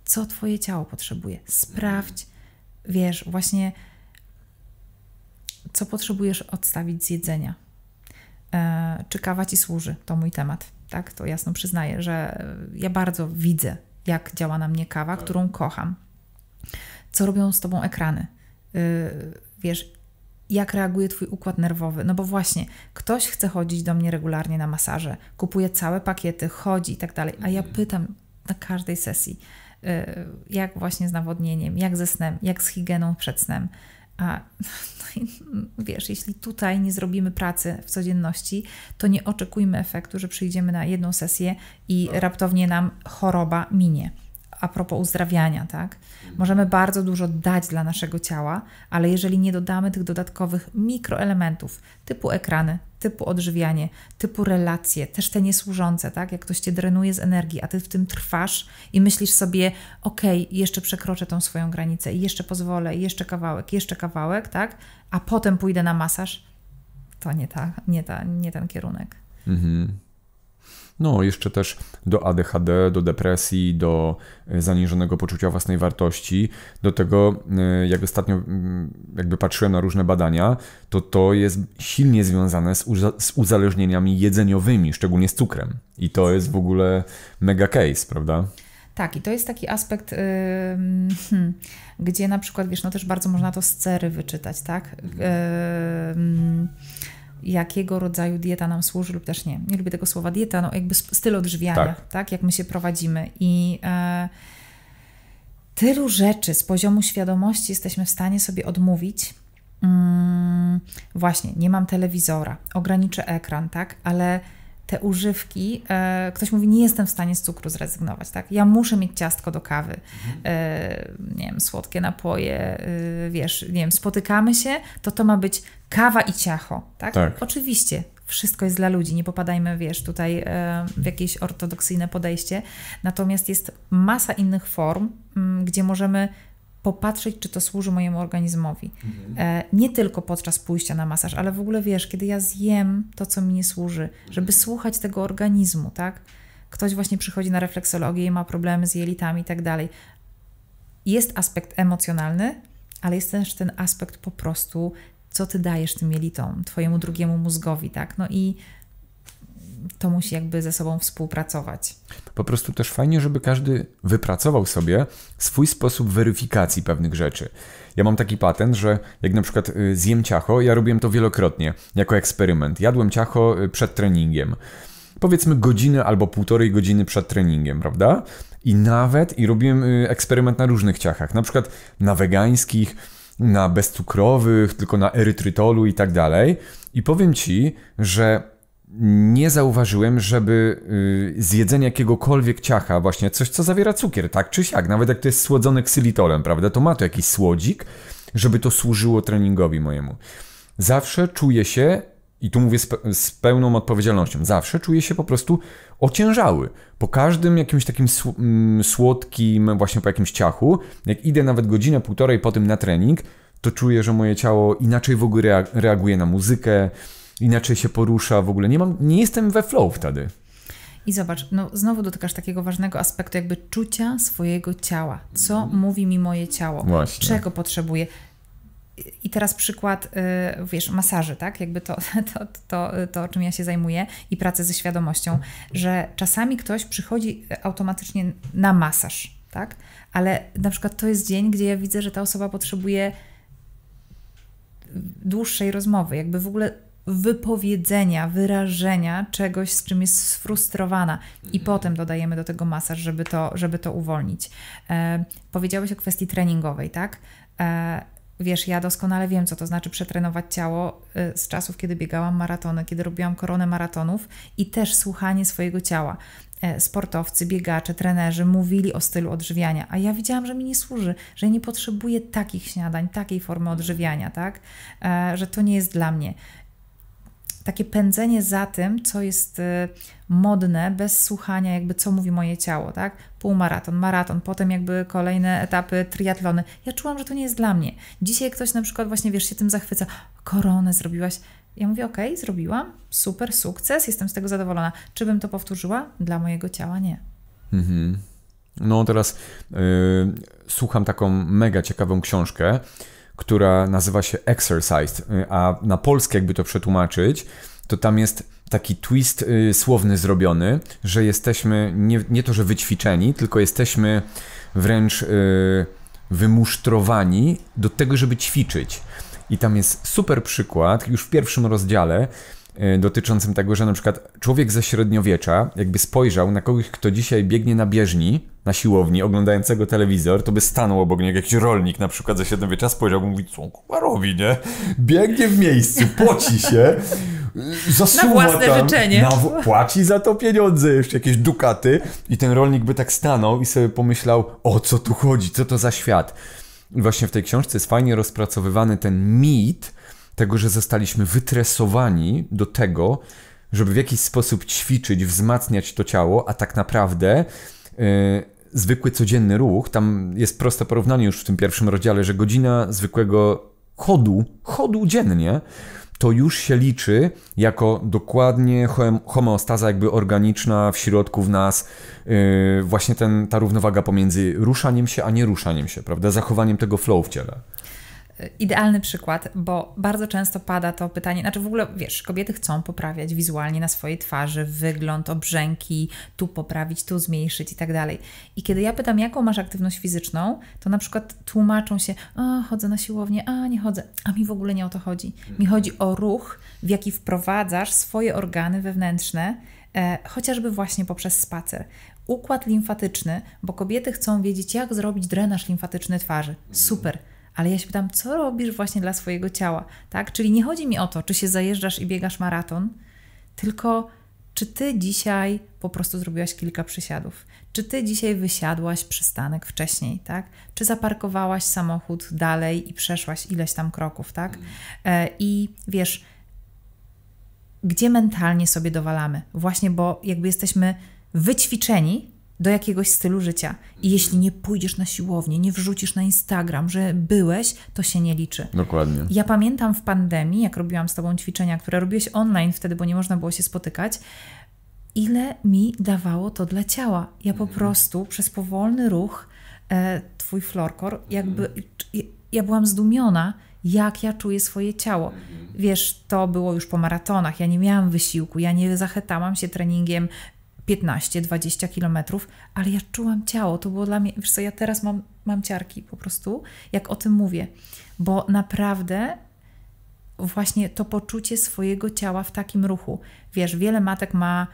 co Twoje ciało potrzebuje? Sprawdź, wiesz, właśnie co potrzebujesz odstawić z jedzenia. E, czy kawa Ci służy? To mój temat, tak? To jasno przyznaję, że ja bardzo widzę, jak działa na mnie kawa, tak. którą kocham. Co robią z Tobą ekrany? Y, wiesz, jak reaguje Twój układ nerwowy. No bo właśnie, ktoś chce chodzić do mnie regularnie na masaże, kupuje całe pakiety, chodzi i tak dalej, a ja mhm. pytam na każdej sesji, y, jak właśnie z nawodnieniem, jak ze snem, jak z higieną przed snem. A no i, mm, wiesz, jeśli tutaj nie zrobimy pracy w codzienności, to nie oczekujmy efektu, że przyjdziemy na jedną sesję i tak. raptownie nam choroba minie a propos uzdrawiania, tak? Możemy bardzo dużo dać dla naszego ciała, ale jeżeli nie dodamy tych dodatkowych mikroelementów typu ekrany, typu odżywianie, typu relacje, też te niesłużące, tak? Jak ktoś cię drenuje z energii, a ty w tym trwasz i myślisz sobie, okej, okay, jeszcze przekroczę tą swoją granicę i jeszcze pozwolę, jeszcze kawałek, jeszcze kawałek, tak? A potem pójdę na masaż. To nie, ta, nie, ta, nie ten kierunek. Mhm. No, jeszcze też do ADHD, do depresji, do e, zaniżonego poczucia własnej wartości. Do tego, e, jak ostatnio mm, jakby patrzyłem na różne badania, to to jest silnie związane z, z uzależnieniami jedzeniowymi, szczególnie z cukrem. I to jest w ogóle mega case, prawda? Tak, i to jest taki aspekt, yy, hmm, gdzie na przykład, wiesz, no też bardzo można to z cery wyczytać, tak? Yy, jakiego rodzaju dieta nam służy lub też nie. Nie lubię tego słowa dieta, no jakby styl odżywiania, tak, tak jak my się prowadzimy i e, tylu rzeczy z poziomu świadomości jesteśmy w stanie sobie odmówić. Mm, właśnie, nie mam telewizora, ograniczę ekran, tak, ale te używki, e, ktoś mówi, nie jestem w stanie z cukru zrezygnować, tak? Ja muszę mieć ciastko do kawy, mhm. e, nie wiem, słodkie napoje, e, wiesz, nie wiem, spotykamy się, to to ma być kawa i ciacho, tak? tak. Oczywiście, wszystko jest dla ludzi, nie popadajmy, wiesz, tutaj e, w jakieś ortodoksyjne podejście, natomiast jest masa innych form, m, mm, gdzie możemy popatrzeć, czy to służy mojemu organizmowi. Mhm. E, nie tylko podczas pójścia na masaż, ale w ogóle wiesz, kiedy ja zjem to, co mi nie służy, żeby mhm. słuchać tego organizmu, tak? Ktoś właśnie przychodzi na refleksologię i ma problemy z jelitami i tak dalej. Jest aspekt emocjonalny, ale jest też ten aspekt po prostu, co ty dajesz tym jelitom, twojemu mhm. drugiemu mózgowi, tak? No i to musi jakby ze sobą współpracować. Po prostu też fajnie, żeby każdy wypracował sobie swój sposób weryfikacji pewnych rzeczy. Ja mam taki patent, że jak na przykład y, zjem ciacho, ja robiłem to wielokrotnie jako eksperyment. Jadłem ciacho y, przed treningiem. Powiedzmy godzinę albo półtorej godziny przed treningiem, prawda? I nawet i robiłem y, eksperyment na różnych ciachach, na przykład na wegańskich, na bezcukrowych, tylko na erytrytolu i tak dalej. I powiem ci, że nie zauważyłem, żeby y, zjedzenie jakiegokolwiek ciacha, właśnie coś, co zawiera cukier, tak czy siak, nawet jak to jest słodzone ksylitolem, prawda, to ma to jakiś słodzik, żeby to służyło treningowi mojemu. Zawsze czuję się, i tu mówię z, pełną odpowiedzialnością, zawsze czuję się po prostu ociężały. Po każdym jakimś takim mm, słodkim, właśnie po jakimś ciachu, jak idę nawet godzinę, półtorej po tym na trening, to czuję, że moje ciało inaczej w ogóle reaguje na muzykę, inaczej się porusza w ogóle. Nie, mam, nie jestem we flow wtedy. I zobacz, no znowu dotykasz takiego ważnego aspektu jakby czucia swojego ciała. Co mhm. mówi mi moje ciało? Właśnie. Czego potrzebuje? I teraz przykład, y, wiesz, masaży, tak? Jakby to, to, to, to, czym ja się zajmuję i pracę ze świadomością, że czasami ktoś przychodzi automatycznie na masaż, tak? Ale na przykład to jest dzień, gdzie ja widzę, że ta osoba potrzebuje dłuższej rozmowy, jakby w ogóle wypowiedzenia, wyrażenia czegoś, z czym jest sfrustrowana. I mhm. potem dodajemy do tego masaż, żeby to, żeby to uwolnić. E, powiedziałeś o kwestii treningowej, tak? E, wiesz, ja doskonale wiem, co to znaczy przetrenować ciało e, z czasów, kiedy biegałam maratony, kiedy robiłam koronę maratonów i też słuchanie swojego ciała. E, sportowcy, biegacze, trenerzy mówili o stylu odżywiania, a ja widziałam, że mi nie służy, że nie potrzebuję takich śniadań, takiej formy mhm. odżywiania, tak? E, że to nie jest dla mnie takie pędzenie za tym, co jest y, modne, bez słuchania, jakby co mówi moje ciało, tak? Półmaraton, maraton, potem jakby kolejne etapy, triatlony. Ja czułam, że to nie jest dla mnie. Dzisiaj ktoś na przykład właśnie, wiesz, się tym zachwyca. Koronę zrobiłaś. Ja mówię, okej, zrobiłam, super, sukces, jestem z tego zadowolona. Czy bym to powtórzyła? Dla mojego ciała nie. Mhm. No teraz yy, słucham taką mega ciekawą książkę która nazywa się Exercise, y, a na polskie jakby to przetłumaczyć, to tam jest taki twist y, słowny zrobiony, że jesteśmy nie, nie to, że wyćwiczeni, tylko jesteśmy wręcz y, wymusztrowani do tego, żeby ćwiczyć. I tam jest super przykład, już w pierwszym rozdziale, Y, dotyczącym tego, że na przykład człowiek ze średniowiecza jakby spojrzał na kogoś, kto dzisiaj biegnie na bieżni, na siłowni, oglądającego telewizor, to by stanął obok niego jakiś rolnik na przykład ze średniowiecza, spojrzał i mówi, co on nie? Biegnie w miejscu, poci się, y, zasuwa na własne tam, życzenie. Na, płaci za to pieniądze, jeszcze jakieś dukaty i ten rolnik by tak stanął i sobie pomyślał, o co tu chodzi, co to za świat? I właśnie w tej książce jest fajnie rozpracowywany ten mit, tego, że zostaliśmy wytresowani do tego, żeby w jakiś sposób ćwiczyć, wzmacniać to ciało, a tak naprawdę yy, zwykły codzienny ruch, tam jest proste porównanie już w tym pierwszym rozdziale, że godzina zwykłego chodu, chodu dziennie, to już się liczy jako dokładnie homeostaza jakby organiczna w środku w nas, yy, właśnie ten, ta równowaga pomiędzy ruszaniem się, a nieruszaniem się, prawda, zachowaniem tego flow w ciele idealny przykład, bo bardzo często pada to pytanie, znaczy w ogóle wiesz, kobiety chcą poprawiać wizualnie na swojej twarzy wygląd, obrzęki, tu poprawić, tu zmniejszyć i tak dalej. I kiedy ja pytam, jaką masz aktywność fizyczną, to na przykład tłumaczą się, a chodzę na siłownię, a nie chodzę, a mi w ogóle nie o to chodzi. Mhm. Mi chodzi o ruch, w jaki wprowadzasz swoje organy wewnętrzne, e, chociażby właśnie poprzez spacer układ limfatyczny, bo kobiety chcą wiedzieć, jak zrobić drenaż limfatyczny twarzy. Super ale ja się pytam, co robisz właśnie dla swojego ciała, tak? Czyli nie chodzi mi o to, czy się zajeżdżasz i biegasz maraton, tylko czy ty dzisiaj po prostu zrobiłaś kilka przysiadów? Czy ty dzisiaj wysiadłaś przystanek wcześniej, tak? Czy zaparkowałaś samochód dalej i przeszłaś ileś tam kroków, tak? Mhm. E, I wiesz, gdzie mentalnie sobie dowalamy? Właśnie, bo jakby jesteśmy wyćwiczeni do jakiegoś stylu życia. I jeśli nie pójdziesz na siłownię, nie wrzucisz na Instagram, że byłeś, to się nie liczy. Dokładnie. Ja pamiętam w pandemii, jak robiłam z tobą ćwiczenia, które robiłeś online wtedy, bo nie można było się spotykać, ile mi dawało to dla ciała. Ja po mm. prostu przez powolny ruch e, twój florkor, jakby mm. ja, byłam zdumiona, jak ja czuję swoje ciało. Mhm. Wiesz, to było już po maratonach, ja nie miałam wysiłku, ja nie zachetałam się treningiem 15-20 kilometrów, ale ja czułam ciało. To było dla mnie, wiesz co, ja teraz mam, mam ciarki po prostu, jak o tym mówię, bo naprawdę właśnie to poczucie swojego ciała w takim ruchu. Wiesz, wiele matek ma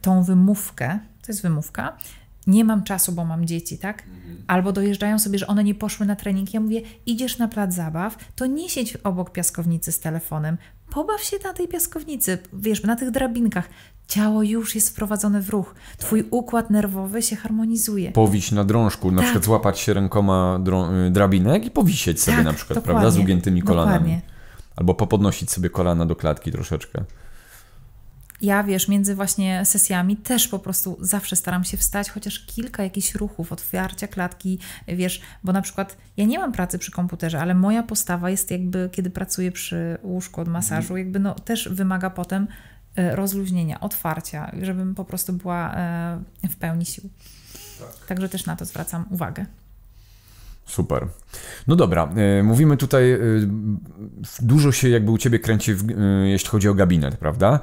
tą wymówkę, to jest wymówka, nie mam czasu, bo mam dzieci, tak? Mhm. Albo dojeżdżają sobie, że one nie poszły na trening. Ja mówię, idziesz na plac zabaw, to nie siedź obok piaskownicy z telefonem. Pobaw się na tej piaskownicy, wiesz, na tych drabinkach. Ciało już jest wprowadzone w ruch. Twój układ nerwowy się harmonizuje. Powić na drążku, na tak. przykład złapać się rękoma y, drabinek i powisieć sobie tak, na przykład, prawda, z ugiętymi kolanami. Dokładnie. Albo popodnosić sobie kolana do klatki troszeczkę. Ja wiesz, między właśnie sesjami też po prostu zawsze staram się wstać, chociaż kilka jakichś ruchów, otwarcia klatki, wiesz, bo na przykład ja nie mam pracy przy komputerze, ale moja postawa jest jakby, kiedy pracuję przy łóżku od masażu, mhm. jakby no też wymaga potem E, rozluźnienia, otwarcia, żebym po prostu była e, w pełni sił. Tak. Także też na to zwracam uwagę. Super. No dobra, e, mówimy tutaj, dużo się jakby u Ciebie kręci, w, jeśli chodzi o gabinet, prawda?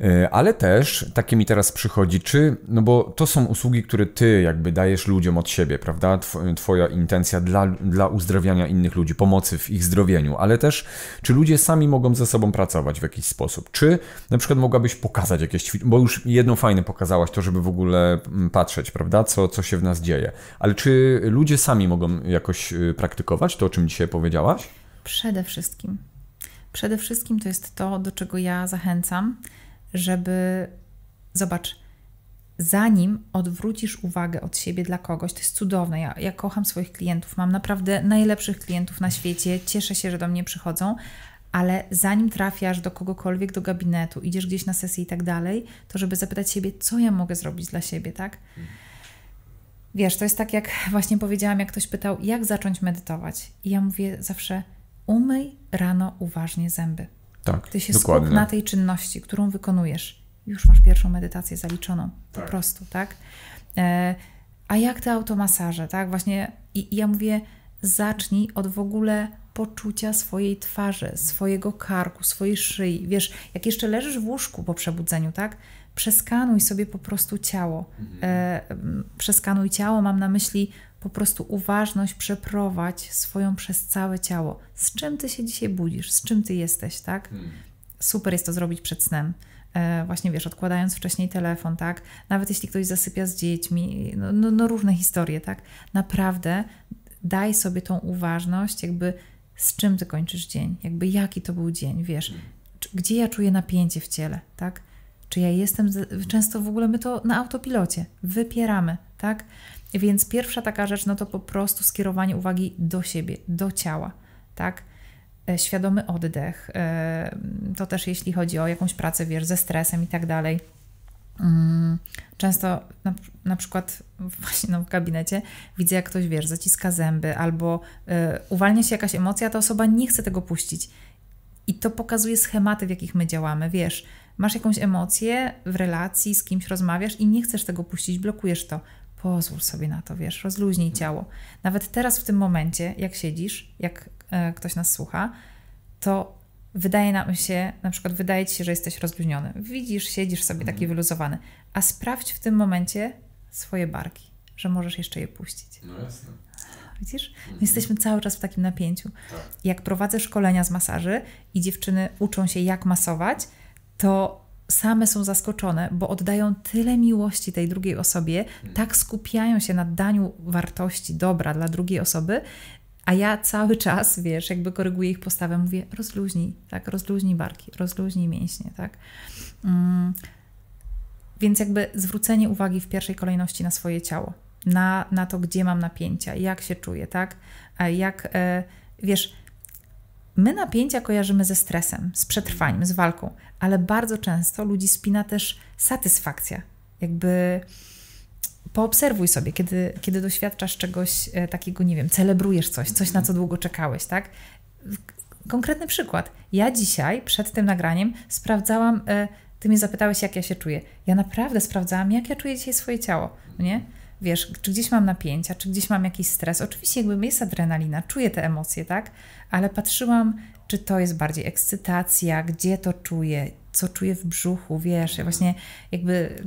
E, ale też takie mi teraz przychodzi, czy, no bo to są usługi, które ty jakby dajesz ludziom od siebie, prawda? Twoja intencja dla, dla uzdrawiania innych ludzi, pomocy w ich zdrowieniu, ale też, czy ludzie sami mogą ze sobą pracować w jakiś sposób? Czy na przykład mogłabyś pokazać jakieś ćwiczenia, bo już jedno fajne pokazałaś, to żeby w ogóle mm, patrzeć, prawda, co, co się w nas dzieje, ale czy ludzie sami mogą jakoś y, praktykować to, o czym dzisiaj powiedziałaś? Przede wszystkim. Przede wszystkim to jest to, do czego ja zachęcam żeby zobacz, zanim odwrócisz uwagę od siebie dla kogoś, to jest cudowne. Ja, ja kocham swoich klientów, mam naprawdę najlepszych klientów na świecie, cieszę się, że do mnie przychodzą, ale zanim trafiasz do kogokolwiek do gabinetu, idziesz gdzieś na sesję i tak dalej, to żeby zapytać siebie, co ja mogę zrobić dla siebie, tak? Wiesz, to jest tak, jak właśnie powiedziałam, jak ktoś pytał, jak zacząć medytować. I ja mówię zawsze, umyj rano uważnie zęby. Tak, Ty się dokładnie. skup na tej czynności, którą wykonujesz. Już masz pierwszą medytację zaliczoną. Tak. Po prostu, tak? E, a jak te automasaże, tak? Właśnie i, i ja mówię, zacznij od w ogóle poczucia swojej twarzy, swojego karku, swojej szyi. Wiesz, jak jeszcze leżysz w łóżku po przebudzeniu, tak? Przeskanuj sobie po prostu ciało. E, przeskanuj ciało, mam na myśli po prostu uważność przeprowadź swoją przez całe ciało. Z czym ty się dzisiaj budzisz? Z czym ty jesteś, tak? Hmm. Super jest to zrobić przed snem. E, właśnie wiesz, odkładając wcześniej telefon, tak? Nawet jeśli ktoś zasypia z dziećmi, no, no, no różne historie, tak? Naprawdę daj sobie tą uważność, jakby z czym ty kończysz dzień, jakby jaki to był dzień, wiesz, hmm. gdzie ja czuję napięcie w ciele, tak? Czy ja jestem, często w ogóle my to na autopilocie wypieramy, tak? Więc pierwsza taka rzecz, no to po prostu skierowanie uwagi do siebie, do ciała, tak? E, świadomy oddech, e, to też jeśli chodzi o jakąś pracę, wiesz, ze stresem i tak dalej. Mm, często na, na, przykład właśnie no, w gabinecie widzę, jak ktoś, wiesz, zaciska zęby albo e, uwalnia się jakaś emocja, ta osoba nie chce tego puścić. I to pokazuje schematy, w jakich my działamy, wiesz masz jakąś emocję w relacji, z kimś rozmawiasz i nie chcesz tego puścić, blokujesz to pozwól sobie na to, wiesz, rozluźnij mhm. ciało. Nawet teraz w tym momencie, jak siedzisz, jak e, ktoś nas słucha, to wydaje nam się, na przykład wydaje ci się, że jesteś rozluźniony. Widzisz, siedzisz sobie taki mhm. wyluzowany, a sprawdź w tym momencie swoje barki, że możesz jeszcze je puścić. No jasne. Widzisz? My mhm. jesteśmy cały czas w takim napięciu. Tak. Jak prowadzę szkolenia z masaży i dziewczyny uczą się, jak masować, to same są zaskoczone, bo oddają tyle miłości tej drugiej osobie, hmm. tak skupiają się na daniu wartości, dobra dla drugiej osoby, a ja cały czas, wiesz, jakby koryguję ich postawę, mówię rozluźnij, tak, rozluźnij barki, rozluźnij mięśnie, tak. Mm. Więc jakby zwrócenie uwagi w pierwszej kolejności na swoje ciało, na, na to, gdzie mam napięcia, jak się czuję, tak, a jak, e, wiesz, My napięcia kojarzymy ze stresem, z przetrwaniem, z walką, ale bardzo często ludzi spina też satysfakcja. Jakby poobserwuj sobie, kiedy, kiedy doświadczasz czegoś e, takiego, nie wiem, celebrujesz coś, coś na co długo czekałeś, tak? Konkretny przykład. Ja dzisiaj przed tym nagraniem sprawdzałam, e, ty mnie zapytałeś, jak ja się czuję. Ja naprawdę sprawdzałam, jak ja czuję dzisiaj swoje ciało, no nie? wiesz, czy gdzieś mam napięcia, czy gdzieś mam jakiś stres. Oczywiście jakby jest adrenalina, czuję te emocje, tak? Ale patrzyłam, czy to jest bardziej ekscytacja, gdzie to czuję, co czuję w brzuchu, wiesz, ja właśnie jakby...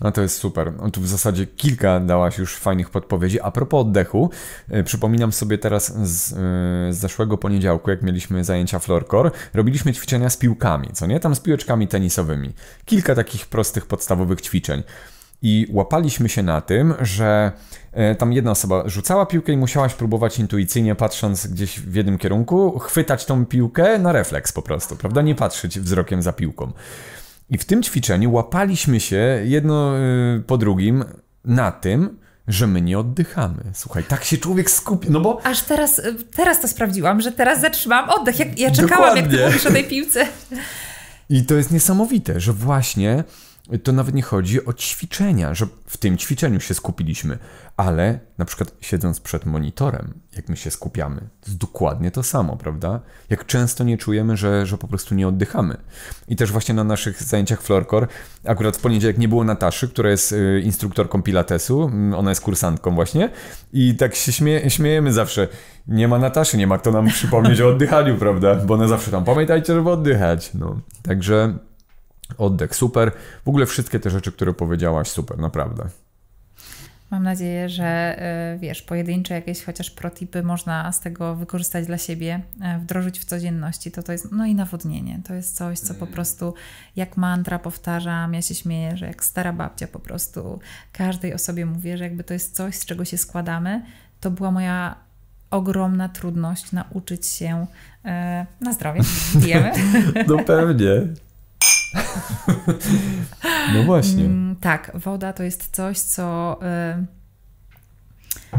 No to jest super. No tu w zasadzie kilka dałaś już fajnych podpowiedzi. A propos oddechu, y, przypominam sobie teraz z, y, z zeszłego poniedziałku, jak mieliśmy zajęcia floorcore, robiliśmy ćwiczenia z piłkami, co nie? Tam z piłeczkami tenisowymi. Kilka takich prostych, podstawowych ćwiczeń i łapaliśmy się na tym, że e, tam jedna osoba rzucała piłkę i musiałaś próbować intuicyjnie, patrząc gdzieś w jednym kierunku, chwytać tą piłkę na refleks po prostu, prawda? Nie patrzeć wzrokiem za piłką. I w tym ćwiczeniu łapaliśmy się jedno y, po drugim na tym, że my nie oddychamy. Słuchaj, tak się człowiek skupi, no bo... Aż teraz, y, teraz to sprawdziłam, że teraz zatrzymałam oddech. ja czekałam, Dokładnie. jak ty mówisz o tej piłce. I to jest niesamowite, że właśnie to nawet nie chodzi o ćwiczenia, że w tym ćwiczeniu się skupiliśmy, ale na przykład siedząc przed monitorem, jak my się skupiamy, to jest dokładnie to samo, prawda? Jak często nie czujemy, że, że po prostu nie oddychamy. I też właśnie na naszych zajęciach Florcore, akurat w poniedziałek nie było Nataszy, która jest y, instruktorką Pilatesu, mm, ona jest kursantką właśnie i tak się śmie śmiejemy zawsze, nie ma Nataszy, nie ma kto nam przypomnieć o oddychaniu, prawda? Bo ona zawsze tam, pamiętajcie, żeby oddychać, no. Także... Oddech super. W ogóle wszystkie te rzeczy, które powiedziałaś, super, naprawdę. Mam nadzieję, że e, wiesz, pojedyncze jakieś chociaż protipy można z tego wykorzystać dla siebie, e, wdrożyć w codzienności. To to jest, no i nawodnienie. To jest coś, co po mm. prostu jak mantra powtarzam. Ja się śmieję, że jak stara babcia po prostu każdej osobie mówię, że jakby to jest coś, z czego się składamy. To była moja ogromna trudność nauczyć się e, na zdrowie. Wiemy. No pewnie no właśnie. Mm, tak, woda to jest coś, co. Y,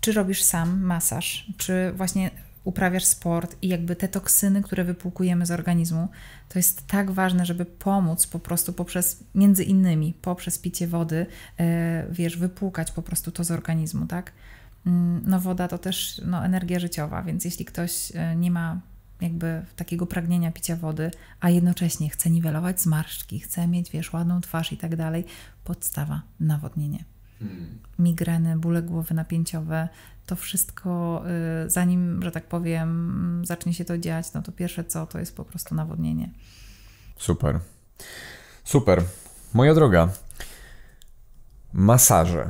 czy robisz sam masaż, czy właśnie uprawiasz sport i jakby te toksyny, które wypłukujemy z organizmu, to jest tak ważne, żeby pomóc po prostu poprzez, między innymi, poprzez picie wody, y, wiesz, wypłukać po prostu to z organizmu, tak? Mm, no woda to też no, energia życiowa, więc jeśli ktoś y, nie ma jakby takiego pragnienia picia wody, a jednocześnie chce niwelować zmarszczki, chce mieć, wiesz, ładną twarz i tak dalej, podstawa nawodnienie. Hmm. Migreny, bóle głowy napięciowe, to wszystko, y, zanim, że tak powiem, zacznie się to dziać, no to pierwsze co, to jest po prostu nawodnienie. Super. Super. Moja droga, masaże,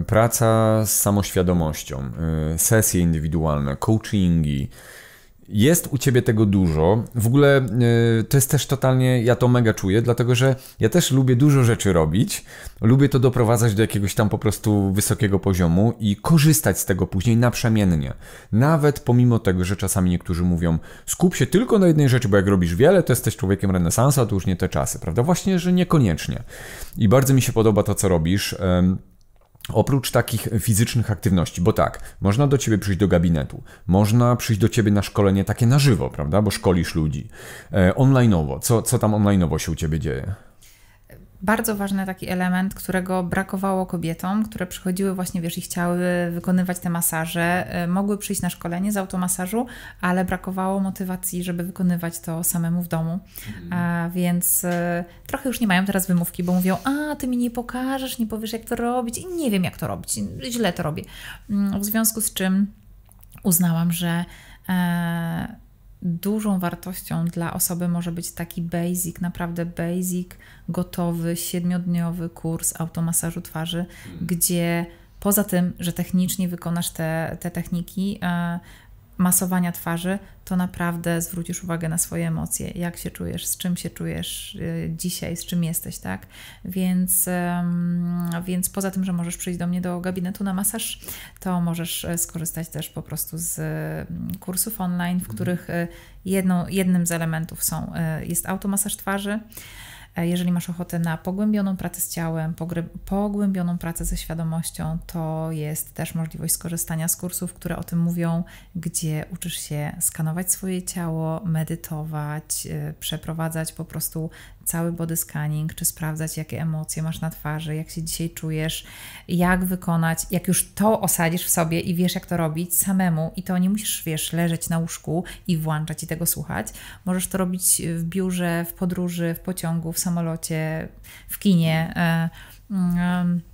y, praca z samoświadomością, y, sesje indywidualne, coachingi, jest u ciebie tego dużo. W ogóle yy, to jest też totalnie, ja to mega czuję, dlatego że ja też lubię dużo rzeczy robić. Lubię to doprowadzać do jakiegoś tam po prostu wysokiego poziomu i korzystać z tego później naprzemiennie. Nawet pomimo tego, że czasami niektórzy mówią, skup się tylko na jednej rzeczy, bo jak robisz wiele, to jesteś człowiekiem renesansa, to już nie te czasy, prawda? Właśnie, że niekoniecznie. I bardzo mi się podoba to, co robisz. Yy Oprócz takich fizycznych aktywności, bo tak, można do ciebie przyjść do gabinetu, można przyjść do ciebie na szkolenie takie na żywo, prawda? Bo szkolisz ludzi. E, onlineowo, co, co tam onlineowo się u ciebie dzieje? bardzo ważny taki element, którego brakowało kobietom, które przychodziły właśnie, wiesz, i chciały wykonywać te masaże, e, mogły przyjść na szkolenie z automasażu, ale brakowało motywacji, żeby wykonywać to samemu w domu. Mhm. A, więc e, trochę już nie mają teraz wymówki, bo mówią, a ty mi nie pokażesz, nie powiesz jak to robić i nie wiem jak to robić, źle to robię. Mm, w związku z czym uznałam, że e, dużą wartością dla osoby może być taki basic, naprawdę basic, gotowy, siedmiodniowy kurs automasażu twarzy, mhm. gdzie poza tym, że technicznie wykonasz te, te techniki, e, masowania twarzy, to naprawdę zwrócisz uwagę na swoje emocje, jak się czujesz, z czym się czujesz y, dzisiaj, z czym jesteś, tak? Więc, więc poza tym, że możesz przyjść do mnie do gabinetu na masaż, to możesz e, skorzystać też po prostu z mm, kursów online, w mhm. których e, jedną, jednym z elementów są, e, jest automasaż twarzy. E, jeżeli masz ochotę na pogłębioną pracę z ciałem, pogłębioną pracę ze świadomością, to jest też możliwość skorzystania z kursów, które o tym mówią, gdzie uczysz się skanować swoje ciało, medytować, e, przeprowadzać po prostu cały body scanning, czy sprawdzać, jakie emocje masz na twarzy, jak się dzisiaj czujesz, jak wykonać, jak już to osadzisz w sobie i wiesz, jak to robić samemu, i to nie musisz, wiesz, leżeć na łóżku i włączać i tego słuchać. Możesz to robić w biurze, w podróży, w pociągu, w samolocie, w kinie. Y- y-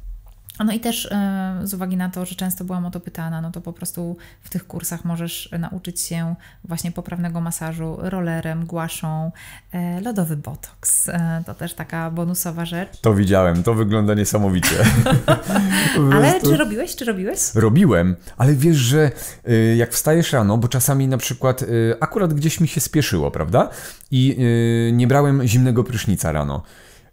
no i też e, z uwagi na to, że często byłam o to pytana, no to po prostu w tych kursach możesz nauczyć się właśnie poprawnego masażu rollerem, głaszą, e, lodowy botoks. E, to też taka bonusowa rzecz. To widziałem, to wygląda niesamowicie. ale czy robiłeś, czy robiłeś? Robiłem, ale wiesz, że y, jak wstajesz rano, bo czasami na przykład y, akurat gdzieś mi się spieszyło, prawda? I y, nie brałem zimnego prysznica rano.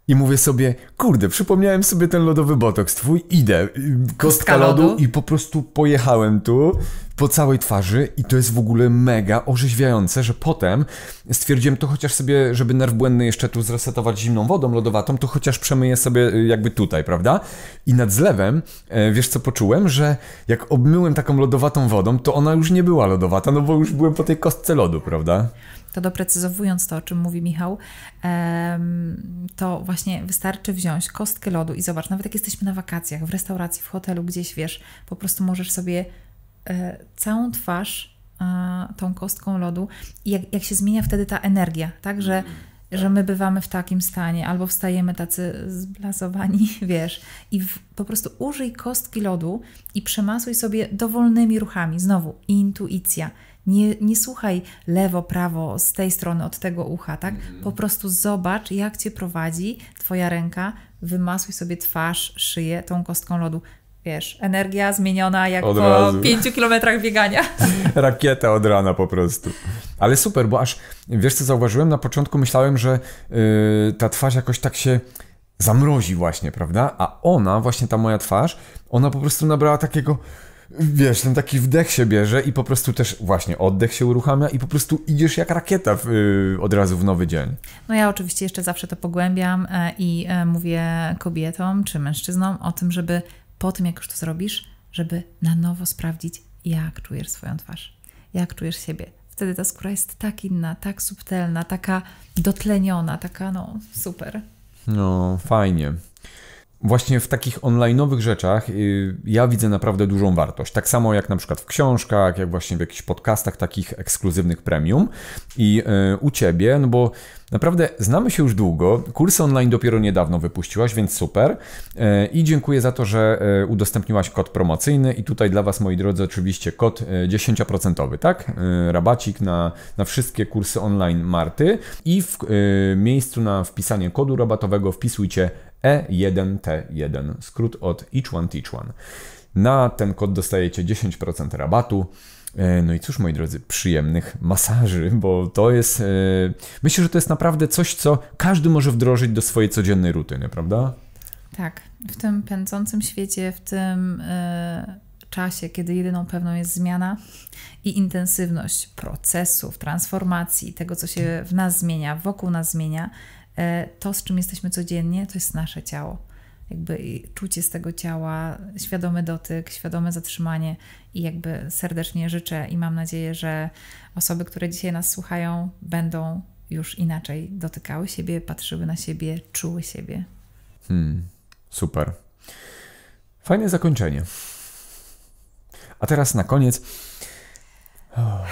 I mówię sobie, kurde, przypomniałem sobie ten lodowy botoks twój, idę, y, kostka, kostka lodu. lodu i po prostu pojechałem tu po całej twarzy i to jest w ogóle mega orzeźwiające, że potem stwierdziłem to chociaż sobie, żeby nerw błędny jeszcze tu zresetować zimną wodą lodowatą, to chociaż przemyję sobie y, jakby tutaj, prawda? I nad zlewem, e, wiesz co poczułem? Że jak obmyłem taką lodowatą wodą, to ona już nie była lodowata, no bo już byłem po tej kostce lodu, prawda? to doprecyzowując to, o czym mówi Michał, to właśnie wystarczy wziąć kostkę lodu i zobacz, nawet jak jesteśmy na wakacjach, w restauracji, w hotelu, gdzieś wiesz, po prostu możesz sobie e, całą twarz e, tą kostką lodu i jak, jak się zmienia wtedy ta energia, tak, że mm, tak. że my bywamy w takim stanie, albo wstajemy tacy zblazowani, wiesz, i w, po prostu użyj kostki lodu i przemasuj sobie dowolnymi ruchami. Znowu, intuicja. Nie, nie słuchaj lewo, prawo, z tej strony, od tego ucha, tak? Mhm. Po prostu zobacz, jak cię prowadzi twoja ręka, wymasuj sobie twarz, szyję tą kostką lodu wiesz, energia zmieniona jak od po razu. pięciu kilometrach biegania. Rakieta od rana po prostu. Ale super, bo aż, wiesz co zauważyłem? Na początku myślałem, że yy, ta twarz jakoś tak się zamrozi właśnie, prawda? A ona, właśnie ta moja twarz, ona po prostu nabrała takiego wiesz, ten taki wdech się bierze i po prostu też właśnie oddech się uruchamia i po prostu idziesz jak rakieta w, y, od razu w nowy dzień. No ja oczywiście jeszcze zawsze to pogłębiam e, i e, mówię kobietom czy mężczyznom o tym, żeby po tym, jak już to zrobisz, żeby na nowo sprawdzić, jak czujesz swoją twarz, jak czujesz siebie. Wtedy ta skóra jest tak inna, tak subtelna, taka dotleniona, taka no super. No, fajnie właśnie w takich onlineowych rzeczach y, ja widzę naprawdę dużą wartość. Tak samo jak na przykład w książkach, jak właśnie w jakichś podcastach takich ekskluzywnych premium i y, u ciebie, no bo naprawdę znamy się już długo. Kursy online dopiero niedawno wypuściłaś, więc super. Y, I dziękuję za to, że udostępniłaś kod promocyjny i tutaj dla was moi drodzy oczywiście kod 10%, tak? Rabacik na, na wszystkie kursy online Marty i w miejscu na wpisanie kodu rabatowego wpisujcie E1T1, skrót od Each One Teach One. Na ten kod dostajecie 10% rabatu. E, no i cóż, moi drodzy, przyjemnych masaży, bo to jest. E, myślę, że to jest naprawdę coś, co każdy może wdrożyć do swojej codziennej rutyny, prawda? Tak. W tym pędzącym świecie, w tym e, czasie, kiedy jedyną pewną jest zmiana i intensywność procesów, transformacji, tego, co się w nas zmienia, wokół nas zmienia, E, to, z czym jesteśmy codziennie, to jest nasze ciało. Jakby czucie z tego ciała, świadomy dotyk, świadome zatrzymanie i jakby serdecznie życzę i mam nadzieję, że osoby, które dzisiaj nas słuchają, będą już inaczej dotykały siebie, patrzyły na siebie, czuły siebie. Hmm, super. Fajne zakończenie. A teraz na koniec. Oh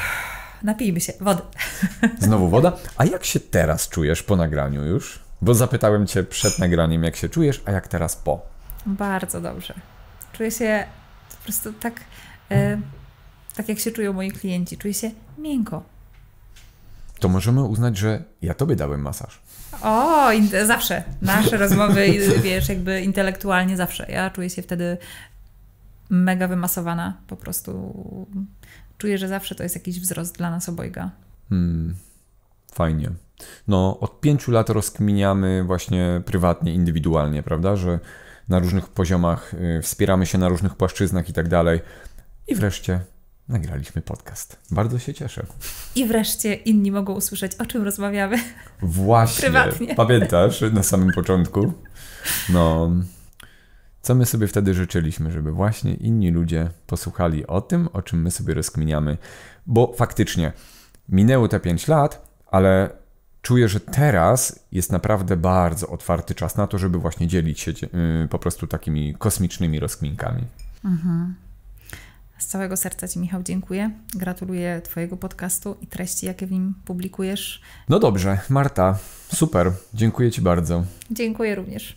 napijmy się wody. Znowu woda? A jak się teraz czujesz po nagraniu już? Bo zapytałem cię przed nagraniem, jak się czujesz, a jak teraz po? Bardzo dobrze. Czuję się po prostu tak, e, tak jak się czują moi klienci. Czuję się miękko. To możemy uznać, że ja tobie dałem masaż. O, zawsze. Nasze rozmowy, wiesz, jakby intelektualnie zawsze. Ja czuję się wtedy mega wymasowana, po prostu czuję, że zawsze to jest jakiś wzrost dla nas obojga. Hmm. Fajnie. No, od pięciu lat rozkminiamy właśnie prywatnie, indywidualnie, prawda, że na różnych poziomach y, wspieramy się na różnych płaszczyznach i tak dalej. I wreszcie nagraliśmy podcast. Bardzo się cieszę. I wreszcie inni mogą usłyszeć, o czym rozmawiamy. Właśnie. Prywatnie. Pamiętasz na samym początku? No, co my sobie wtedy życzyliśmy, żeby właśnie inni ludzie posłuchali o tym, o czym my sobie rozkminiamy, bo faktycznie minęło te 5 lat, ale czuję, że teraz jest naprawdę bardzo otwarty czas na to, żeby właśnie dzielić się y, po prostu takimi kosmicznymi rozkminkami. Mhm. Z całego serca Ci, Michał, dziękuję. Gratuluję Twojego podcastu i treści, jakie w nim publikujesz. No dobrze, Marta, super. Dziękuję Ci bardzo. Dziękuję również.